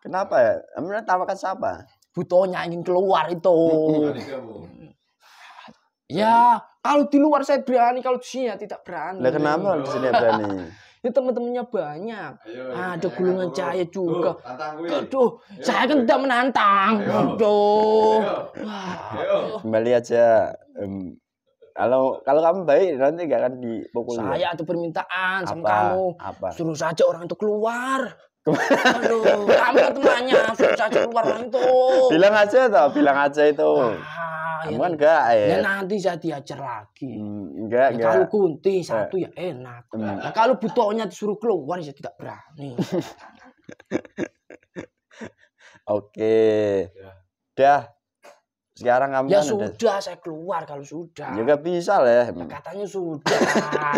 Kenapa? ya? Emang tawakan siapa? Butonya ingin keluar itu. ya, kalau di luar saya berani, kalau di sini ya tidak berani. Lah kenapa di sini berani? Ini ya, teman-temannya banyak. Ayo, Ada gulungan cahaya juga. Tuh, Aduh, saya kan tidak menantang. Aduh. Kembali aja. Um, kalau kalau kamu baik nanti gak akan dipukul. Ya? Saya itu permintaan apa, sama kamu. Apa? Suruh saja orang itu keluar. Aduh, kamu temannya saja keluar itu. Bilang aja toh, bilang aja itu. Ah, gak ya, enggak ya. ya. nanti saya diajar lagi. gak hmm, enggak, ya, Kalau kunti eh. satu ya enak. Nah, kalau butohnya disuruh keluar ya saya tidak berani. Oke. Dah. Sekarang kamu ya kan sudah saya keluar kalau sudah. Juga bisa lah. Ya, ya katanya sudah.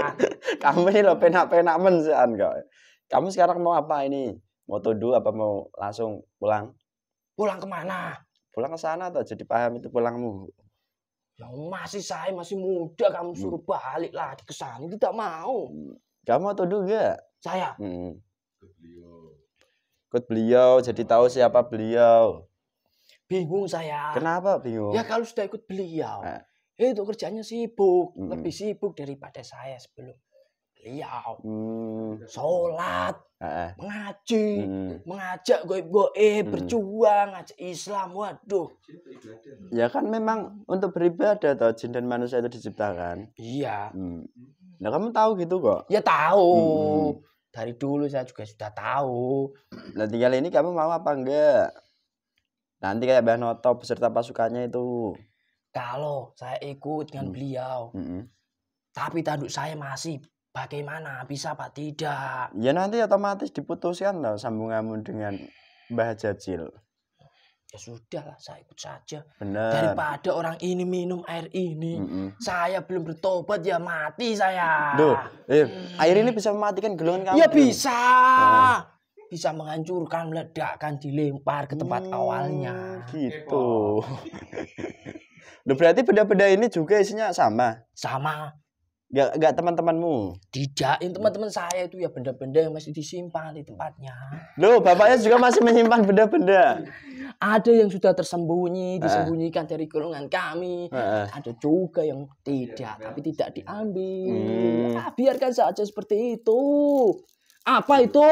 kamu ini lo penak-penak sih, kok. Kamu sekarang mau apa ini? Mau todo apa mau langsung pulang? Pulang kemana? Pulang ke sana atau jadi paham itu pulangmu. Ya masih saya masih muda kamu hmm. suruh hmm. balik lagi ke sana tidak mau. Hmm. Kamu mau tuduh enggak? Saya. Hmm. Ikut beliau jadi tahu siapa beliau. Bingung saya. Kenapa bingung? Ya kalau sudah ikut beliau. eh. Itu kerjanya sibuk, hmm. lebih sibuk daripada saya sebelum riau hmm. sholat mengaji hmm. mengajak gue-gue hmm. berjuang ngajak Islam waduh ya kan memang untuk beribadah atau jin dan manusia itu diciptakan iya hmm. nah kamu tahu gitu kok ya tahu hmm. dari dulu saya juga sudah tahu nah tinggal ini kamu mau apa enggak nanti kayak bahan Noto beserta pasukannya itu kalau saya ikut dengan hmm. beliau tapi tanduk saya masih Bagaimana bisa Pak tidak? Ya nanti otomatis diputuskan loh sambunganmu dengan Mbah Jajil. Ya sudahlah saya ikut saja. Bener. Daripada orang ini minum air ini, mm -mm. saya belum bertobat ya mati saya. Duh, eh, hmm. air ini bisa mematikan gelungan kamu. Ya bisa. Nah bisa menghancurkan, meledakkan, dilempar ke tempat hmm, awalnya. Gitu. Duh, berarti beda-beda ini juga isinya sama? Sama. Gak, gak teman-temanmu. yang teman-teman saya itu ya benda-benda yang masih disimpan di tempatnya. Loh, bapaknya juga masih menyimpan benda-benda. ada yang sudah tersembunyi, eh. disembunyikan dari golongan kami. Eh. ada juga yang tidak, tapi tidak diambil. Hmm. Ah, biarkan saja seperti itu. Apa itu?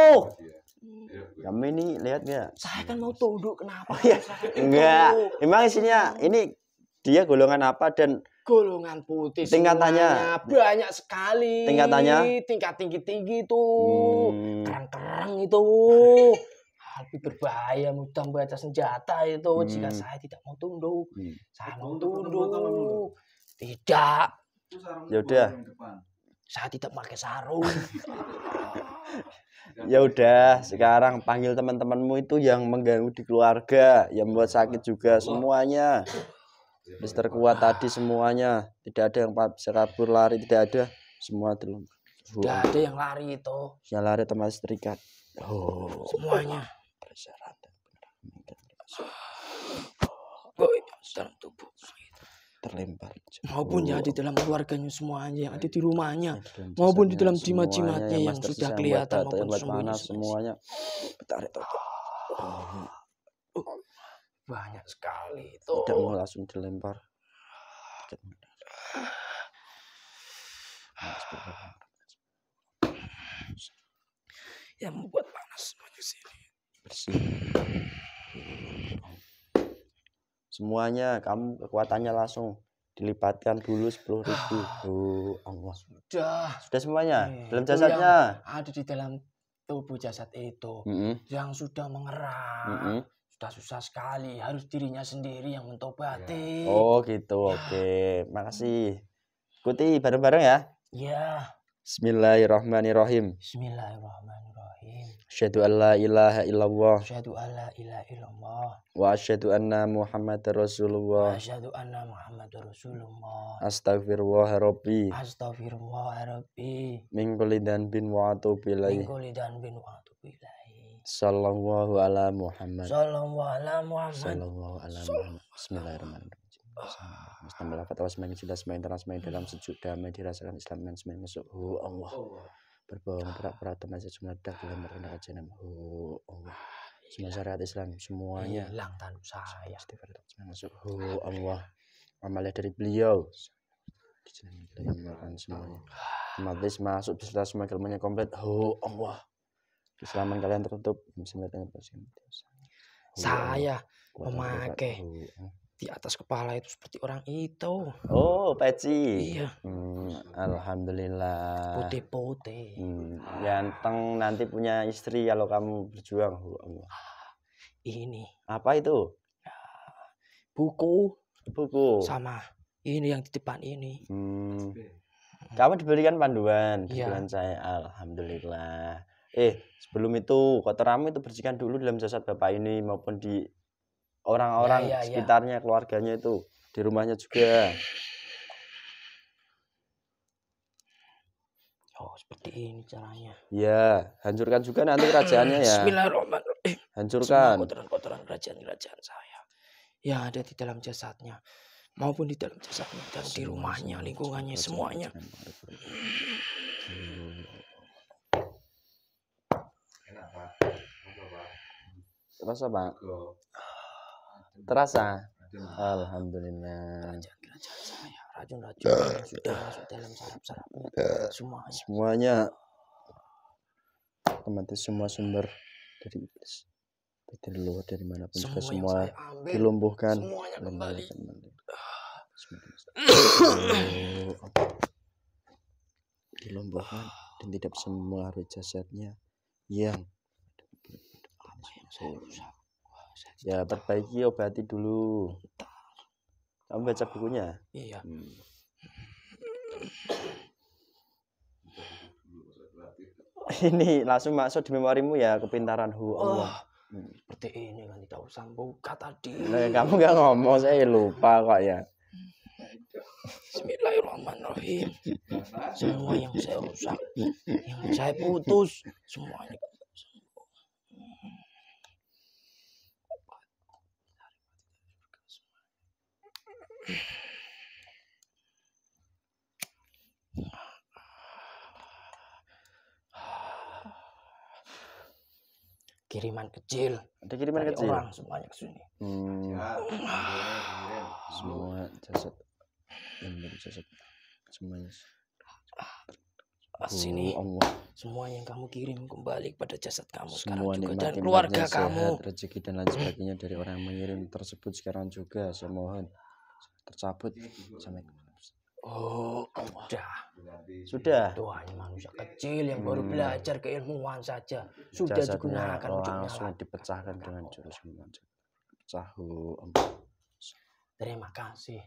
kami ini lihat gak? Saya kan mau tunduk, kenapa? Oh, ya. Enggak. Emang isinya ini dia golongan apa dan golongan putih tingkatannya banyak sekali tingkatannya tingkat tinggi tinggi itu hmm. kerang kerang itu lebih berbahaya mudah membaca senjata itu hmm. jika saya tidak mau tunduk hmm. saya mau tunduk tidak ya udah saya tidak pakai sarung ya udah sekarang panggil teman-temanmu itu yang mengganggu di keluarga yang membuat sakit juga semuanya Mister kuat tadi semuanya, tidak ada yang bisa kabur lari, tidak ada, semua terlompat. Tidak ada yang lari itu. Yang lari teman terikat. Oh. Semuanya. dalam oh, iya. tubuh terlempar maupun ya di dalam keluarganya semuanya yang ada di rumahnya maupun di dalam jimat-jimatnya yang, sudah kelihatan maupun semuanya semuanya tarik tarik oh. Oh banyak sekali itu tidak mau langsung dilempar yang membuat panas semuanya sini bersih semuanya kamu kekuatannya langsung dilipatkan dulu sepuluh ribu oh, Allah sudah sudah semuanya eh, dalam jasadnya ada di dalam tubuh jasad itu mm -hmm. yang sudah mengerang mm -hmm sudah susah sekali, harus dirinya sendiri yang iya. mentobati. Oh gitu, ya. oke. Makasih. Ikuti bareng-bareng ya. Ya. Bismillahirrahmanirrahim. Bismillahirrahmanirrahim. Asyhadu an ilaha illallah. Asyhadu an la ilaha illallah. Wa asyhadu anna Muhammadar Rasulullah. Wa asyhadu anna Muhammadar Rasulullah. Astaghfirullah rabbi. Astaghfirullah rabbi. Min kulli danbin wa atubu ilaih. Min kulli danbin wa atubu Sallallahu ala Muhammad. Sallallahu ala Muhammad. Sallallahu ala Muhammad. Bismillahirrahmanirrahim. Mustahil kata Allah semakin jelas, semakin terang, semakin dalam sejuk damai dirasakan Islam dan semakin masuk. Hu Allah. Berbohong berat berat teman semua dah dalam merendah aja nama. Hu Allah. Semua iya. syariat Islam semuanya hilang tanpa saya. Semain semakin masuk. Hu Allah. Amalnya dari beliau. Semuanya. Madlis masuk beserta semua ilmunya komplit. Hu Allah. Selaman kalian tertutup. Saya memakai iya. di atas kepala itu seperti orang itu. Oh, peci. Iya. Hmm, alhamdulillah. Putih-putih. Hmm, ganteng nanti punya istri kalau kamu berjuang. Ini. Apa itu? Ya, Buku. Buku. Sama. Ini yang di depan ini. Hmm. Kamu diberikan panduan, iya. panduan iya. saya. Alhamdulillah eh sebelum itu kotoranmu itu bersihkan dulu dalam jasad bapak ini maupun di orang-orang ya, ya, ya. sekitarnya ya. keluarganya itu di rumahnya juga oh seperti ini caranya ya hancurkan juga nanti kerajaannya ya Bismillahirrahmanirrahim hancurkan kotoran-kotoran kerajaan-kerajaan saya yang ada di dalam jasadnya maupun di dalam jasadnya dan di rumahnya lingkungannya semuanya hmm. terasa pak ah, terasa alhamdulillah racun-racun sudah ya. masuk dalam saraf-sarafnya ah, semuanya semuanya otomatis semua sumber dari iblis dari luar dari manapun semua semua ambil, dilumpuhkan kembali, kembali. dilumpuhkan dan tidak semua harus jasadnya yang ya perbaiki obati dulu kamu baca bukunya iya hmm. ini langsung masuk di memorimu ya kepintaran hu Allah oh, hmm. seperti ini kan tidak usah buka tadi nah, kamu gak ngomong saya lupa kok ya Bismillahirrahmanirrahim semua yang saya rusak yang saya putus semuanya kiriman kecil ada kiriman Dari kecil orang semuanya ke sini hmm. Ya, semua jasad yang jasad semuanya ah, oh, sini Allah. semua yang kamu kirim kembali kepada jasad kamu sekarang juga dan keluarga sehat, kamu rezeki dan lain sebagainya dari orang yang mengirim tersebut sekarang juga saya mohon tercabut iya, gitu. sampai Oh, sudah. Sudah. Doanya manusia kecil yang baru hmm. belajar keilmuan saja sudah Jasadnya digunakan untuk langsung dipecahkan dengan jurus memanjat. Cahu. Terima kasih.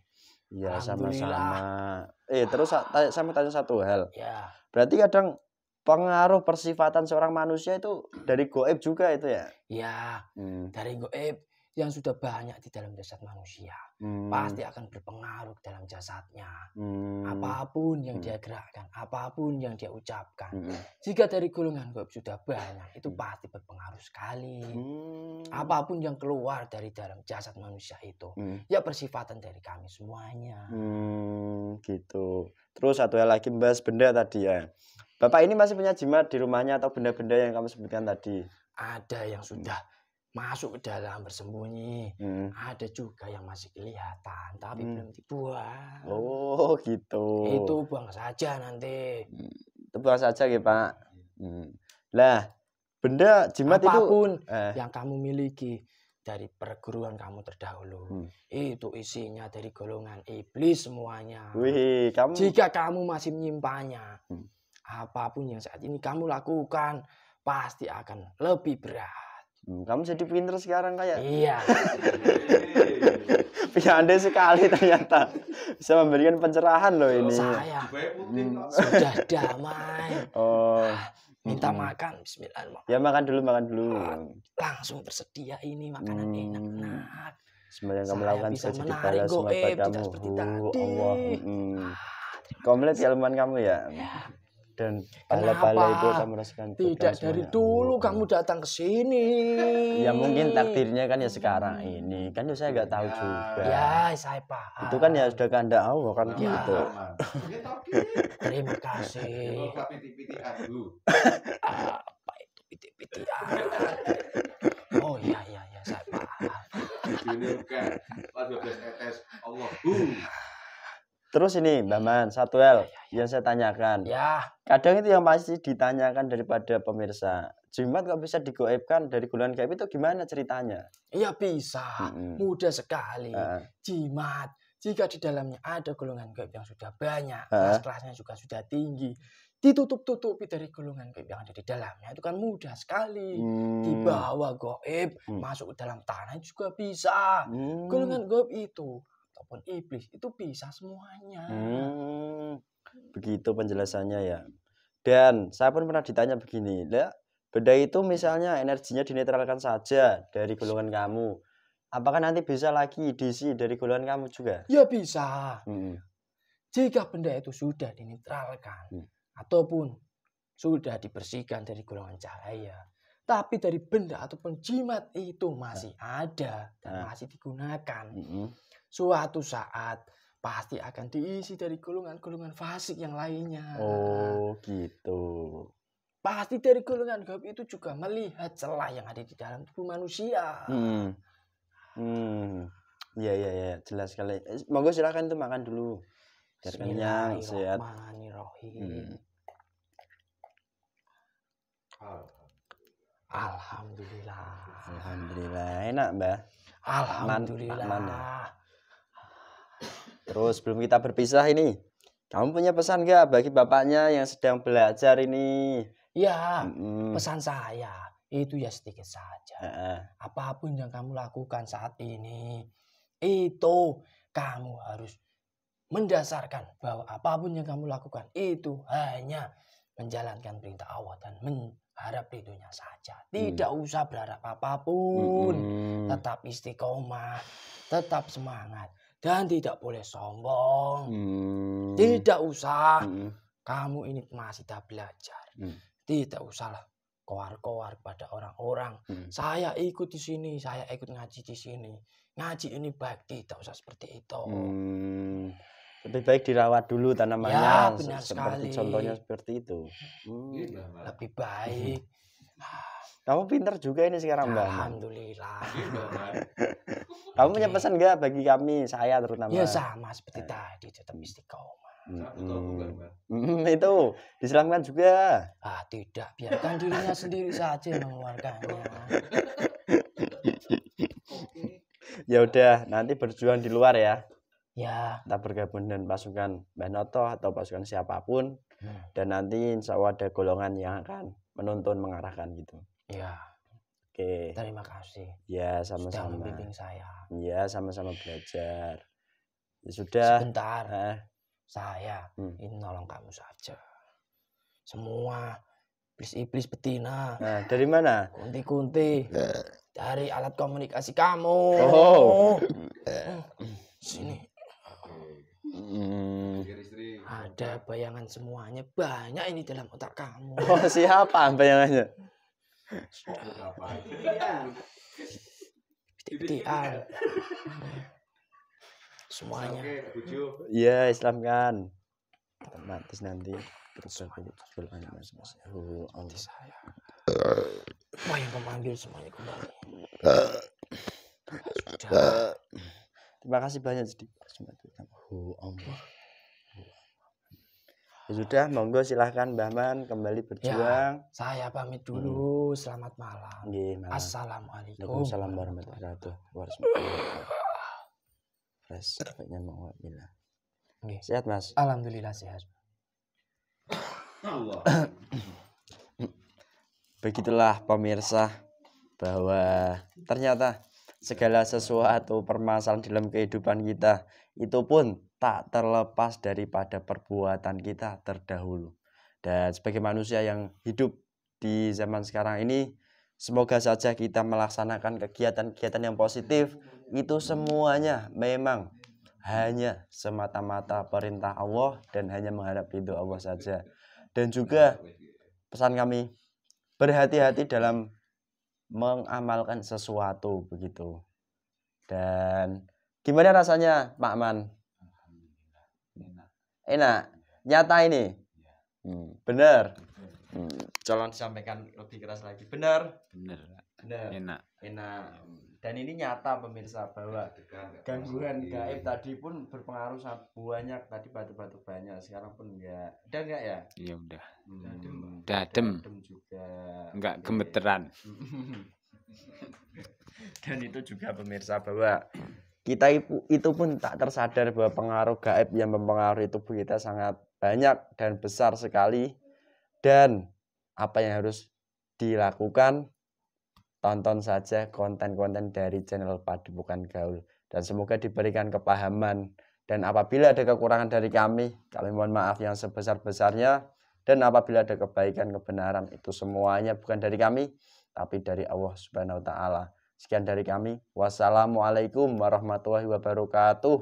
ya sama-sama. Eh, terus sama tanya satu hal. Ya. Berarti kadang pengaruh persifatan seorang manusia itu dari goib juga itu ya? Ya hmm. dari goib yang sudah banyak di dalam jasad manusia hmm. pasti akan berpengaruh dalam jasadnya. Hmm. Apapun yang hmm. dia gerakkan, apapun yang dia ucapkan, hmm. jika dari golongan goib sudah banyak, itu hmm. pasti berpengaruh sekali. Hmm. Apapun yang keluar dari dalam jasad manusia itu, hmm. ya persifatan dari kami semuanya. Hmm, gitu. Terus satu lagi membahas benda tadi ya. Bapak ini masih punya jimat di rumahnya atau benda-benda yang kamu sebutkan tadi? Ada yang sudah. Hmm masuk ke dalam bersembunyi. Hmm. Ada juga yang masih kelihatan tapi hmm. belum dibuang. Oh, gitu. Itu buang saja nanti. Hmm, itu buang saja ya, Pak. Hmm. Lah, benda jimat Apapun itu eh. yang kamu miliki dari perguruan kamu terdahulu. Hmm. Itu isinya dari golongan iblis semuanya. Wih, kamu Jika kamu masih menyimpannya, hmm. apapun yang saat ini kamu lakukan pasti akan lebih berat. Hmm, kamu jadi pinter sekarang kayak. Ya? Iya. Pihak Anda sekali ternyata bisa memberikan pencerahan loh ini. Saya hmm. sudah damai. Oh. Ah, minta hmm. makan Bismillahirrahmanirrahim. Ya makan dulu, makan dulu. Ah, langsung tersedia ini makanan hmm. enak-enak. Nah, Semuanya kamu lakukan bisa menarik goib, tidak seperti oh, tadi. Allah. Hmm. Ah, Komplit ilmuwan kamu ya. ya dan bala-bala itu akan merasakan tidak dari semuanya. dulu oh, kamu datang ke sini ya mungkin takdirnya kan ya sekarang ini kan ya saya nggak tahu ya. juga ya saya paham itu kan ya sudah kehendak Allah kan ya. gitu ya. terima kasih ya, apa itu piti-piti oh iya iya ya saya paham ini kan 12 tetes Allah Terus ini Mbak hmm. Man, satu L ya, ya, ya. yang saya tanyakan. Ya. Kadang itu yang masih ditanyakan daripada pemirsa. Jumat kok bisa digoibkan dari bulan gaib itu gimana ceritanya? Iya bisa, hmm. mudah sekali. Uh. Jimat, jika di dalamnya ada golongan gaib yang sudah banyak, uh. kelas-kelasnya juga sudah tinggi, ditutup-tutupi dari golongan gaib yang ada di dalamnya itu kan mudah sekali. Hmm. Dibawa goib, hmm. masuk ke dalam tanah juga bisa. Hmm. Golongan gaib itu ataupun iblis itu bisa semuanya. Hmm, begitu penjelasannya ya. Dan saya pun pernah ditanya begini, ya benda itu misalnya energinya dinetralkan saja dari golongan kamu. Apakah nanti bisa lagi diisi dari golongan kamu juga? Ya bisa. Hmm. Jika benda itu sudah dinetralkan hmm. ataupun sudah dibersihkan dari golongan cahaya, tapi dari benda ataupun jimat itu masih nah. ada dan nah. masih digunakan. -hmm suatu saat pasti akan diisi dari golongan-golongan fasik yang lainnya. Oh, gitu. Pasti dari golongan gaib itu juga melihat celah yang ada di dalam tubuh manusia. Hmm. Hmm. Iya, iya, iya, jelas sekali. Eh, monggo silakan itu makan dulu. Biar kenyang, sehat. Hmm. Alhamdulillah. Alhamdulillah. Enak, Mbak. Alhamdulillah. Man, man, ya. Terus belum kita berpisah ini, kamu punya pesan nggak bagi bapaknya yang sedang belajar ini? Ya, mm. pesan saya itu ya sedikit saja. Uh -uh. Apapun yang kamu lakukan saat ini, itu kamu harus mendasarkan bahwa apapun yang kamu lakukan itu hanya menjalankan perintah Allah dan mengharap ridhonya saja. Mm. Tidak hmm. usah berharap apapun, hmm. tetap istiqomah, tetap semangat dan tidak boleh sombong. Hmm. Tidak usah. Hmm. Kamu ini masih tak belajar. Hmm. Tidak usahlah koar-koar pada orang-orang. Hmm. Saya ikut di sini, saya ikut ngaji di sini. Ngaji ini baik, tidak usah seperti itu. Hmm. Lebih baik dirawat dulu ya, tanamannya. Ya, benar seperti sekali. Contohnya seperti itu. Hmm. Iya, Lebih baik. Kamu pinter juga ini sekarang, Mbak. Alhamdulillah. Iya, Kamu punya pesan nggak bagi kami, saya terutama? Ya sama seperti eh. tadi, tetap istiqomah. Hmm. Hmm, itu diselamatkan juga. Ah, tidak, biarkan dirinya sendiri saja mengeluarkannya. ya udah, nanti berjuang di luar ya. Ya. Kita bergabung dengan pasukan Mbah atau pasukan siapapun. Hmm. Dan nanti insya Allah ada golongan yang akan menuntun mengarahkan gitu. Ya. Oke. Terima kasih. Ya, sama-sama. Sudah saya. Ya, sama-sama belajar. Ya, sudah. Sebentar. Eh. Saya hmm. ini nolong kamu saja. Semua iblis-iblis betina. Nah, dari mana? Kunti-kunti. Dari alat komunikasi kamu. Oh. Sini. Hmm. Ada bayangan semuanya banyak ini dalam otak kamu. Oh, siapa bayangannya? Piti-pitian. Semuanya. Iya, Islam kan. Otomatis nanti berbulan mas mas. Nanti saya. Wah yang memanggil semuanya kembali. Terima kasih banyak jadi. Hu Allah. Ya sudah monggo silahkan Bahman kembali ya, berjuang. Ya, saya pamit hmm. dulu. Hmm. Selamat malam. Ye, Assalamualaikum. salam warahmatullahi wabarakatuh. Fresh, bila. Sehat mas? Alhamdulillah sehat. Begitulah pemirsa bahwa ternyata Segala sesuatu permasalahan dalam kehidupan kita itu pun tak terlepas daripada perbuatan kita terdahulu. Dan sebagai manusia yang hidup di zaman sekarang ini, semoga saja kita melaksanakan kegiatan-kegiatan yang positif itu semuanya memang hanya semata-mata perintah Allah dan hanya menghadap pintu Allah saja. Dan juga pesan kami berhati-hati dalam mengamalkan sesuatu begitu. Dan gimana rasanya Pak Man? Enak. Enak. Nyata ini. Iya. Hmm. Bener. Hmm. Calon disampaikan lebih keras lagi. Bener. Bener. Bener. Enak. Enak. Iya dan ini nyata pemirsa bahwa gangguan iya, gaib iya. tadi pun berpengaruh sangat banyak tadi batu-batu banyak sekarang pun enggak udah enggak ya iya udah hmm, dadem dadem juga enggak gemeteran dan itu juga pemirsa bahwa kita itu pun tak tersadar bahwa pengaruh gaib yang mempengaruhi tubuh kita sangat banyak dan besar sekali dan apa yang harus dilakukan tonton saja konten-konten dari channel Bukan Gaul dan semoga diberikan kepahaman dan apabila ada kekurangan dari kami kami mohon maaf yang sebesar-besarnya dan apabila ada kebaikan kebenaran itu semuanya bukan dari kami tapi dari Allah Subhanahu wa taala. Sekian dari kami. Wassalamualaikum warahmatullahi wabarakatuh.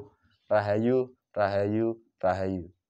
Rahayu, rahayu, rahayu.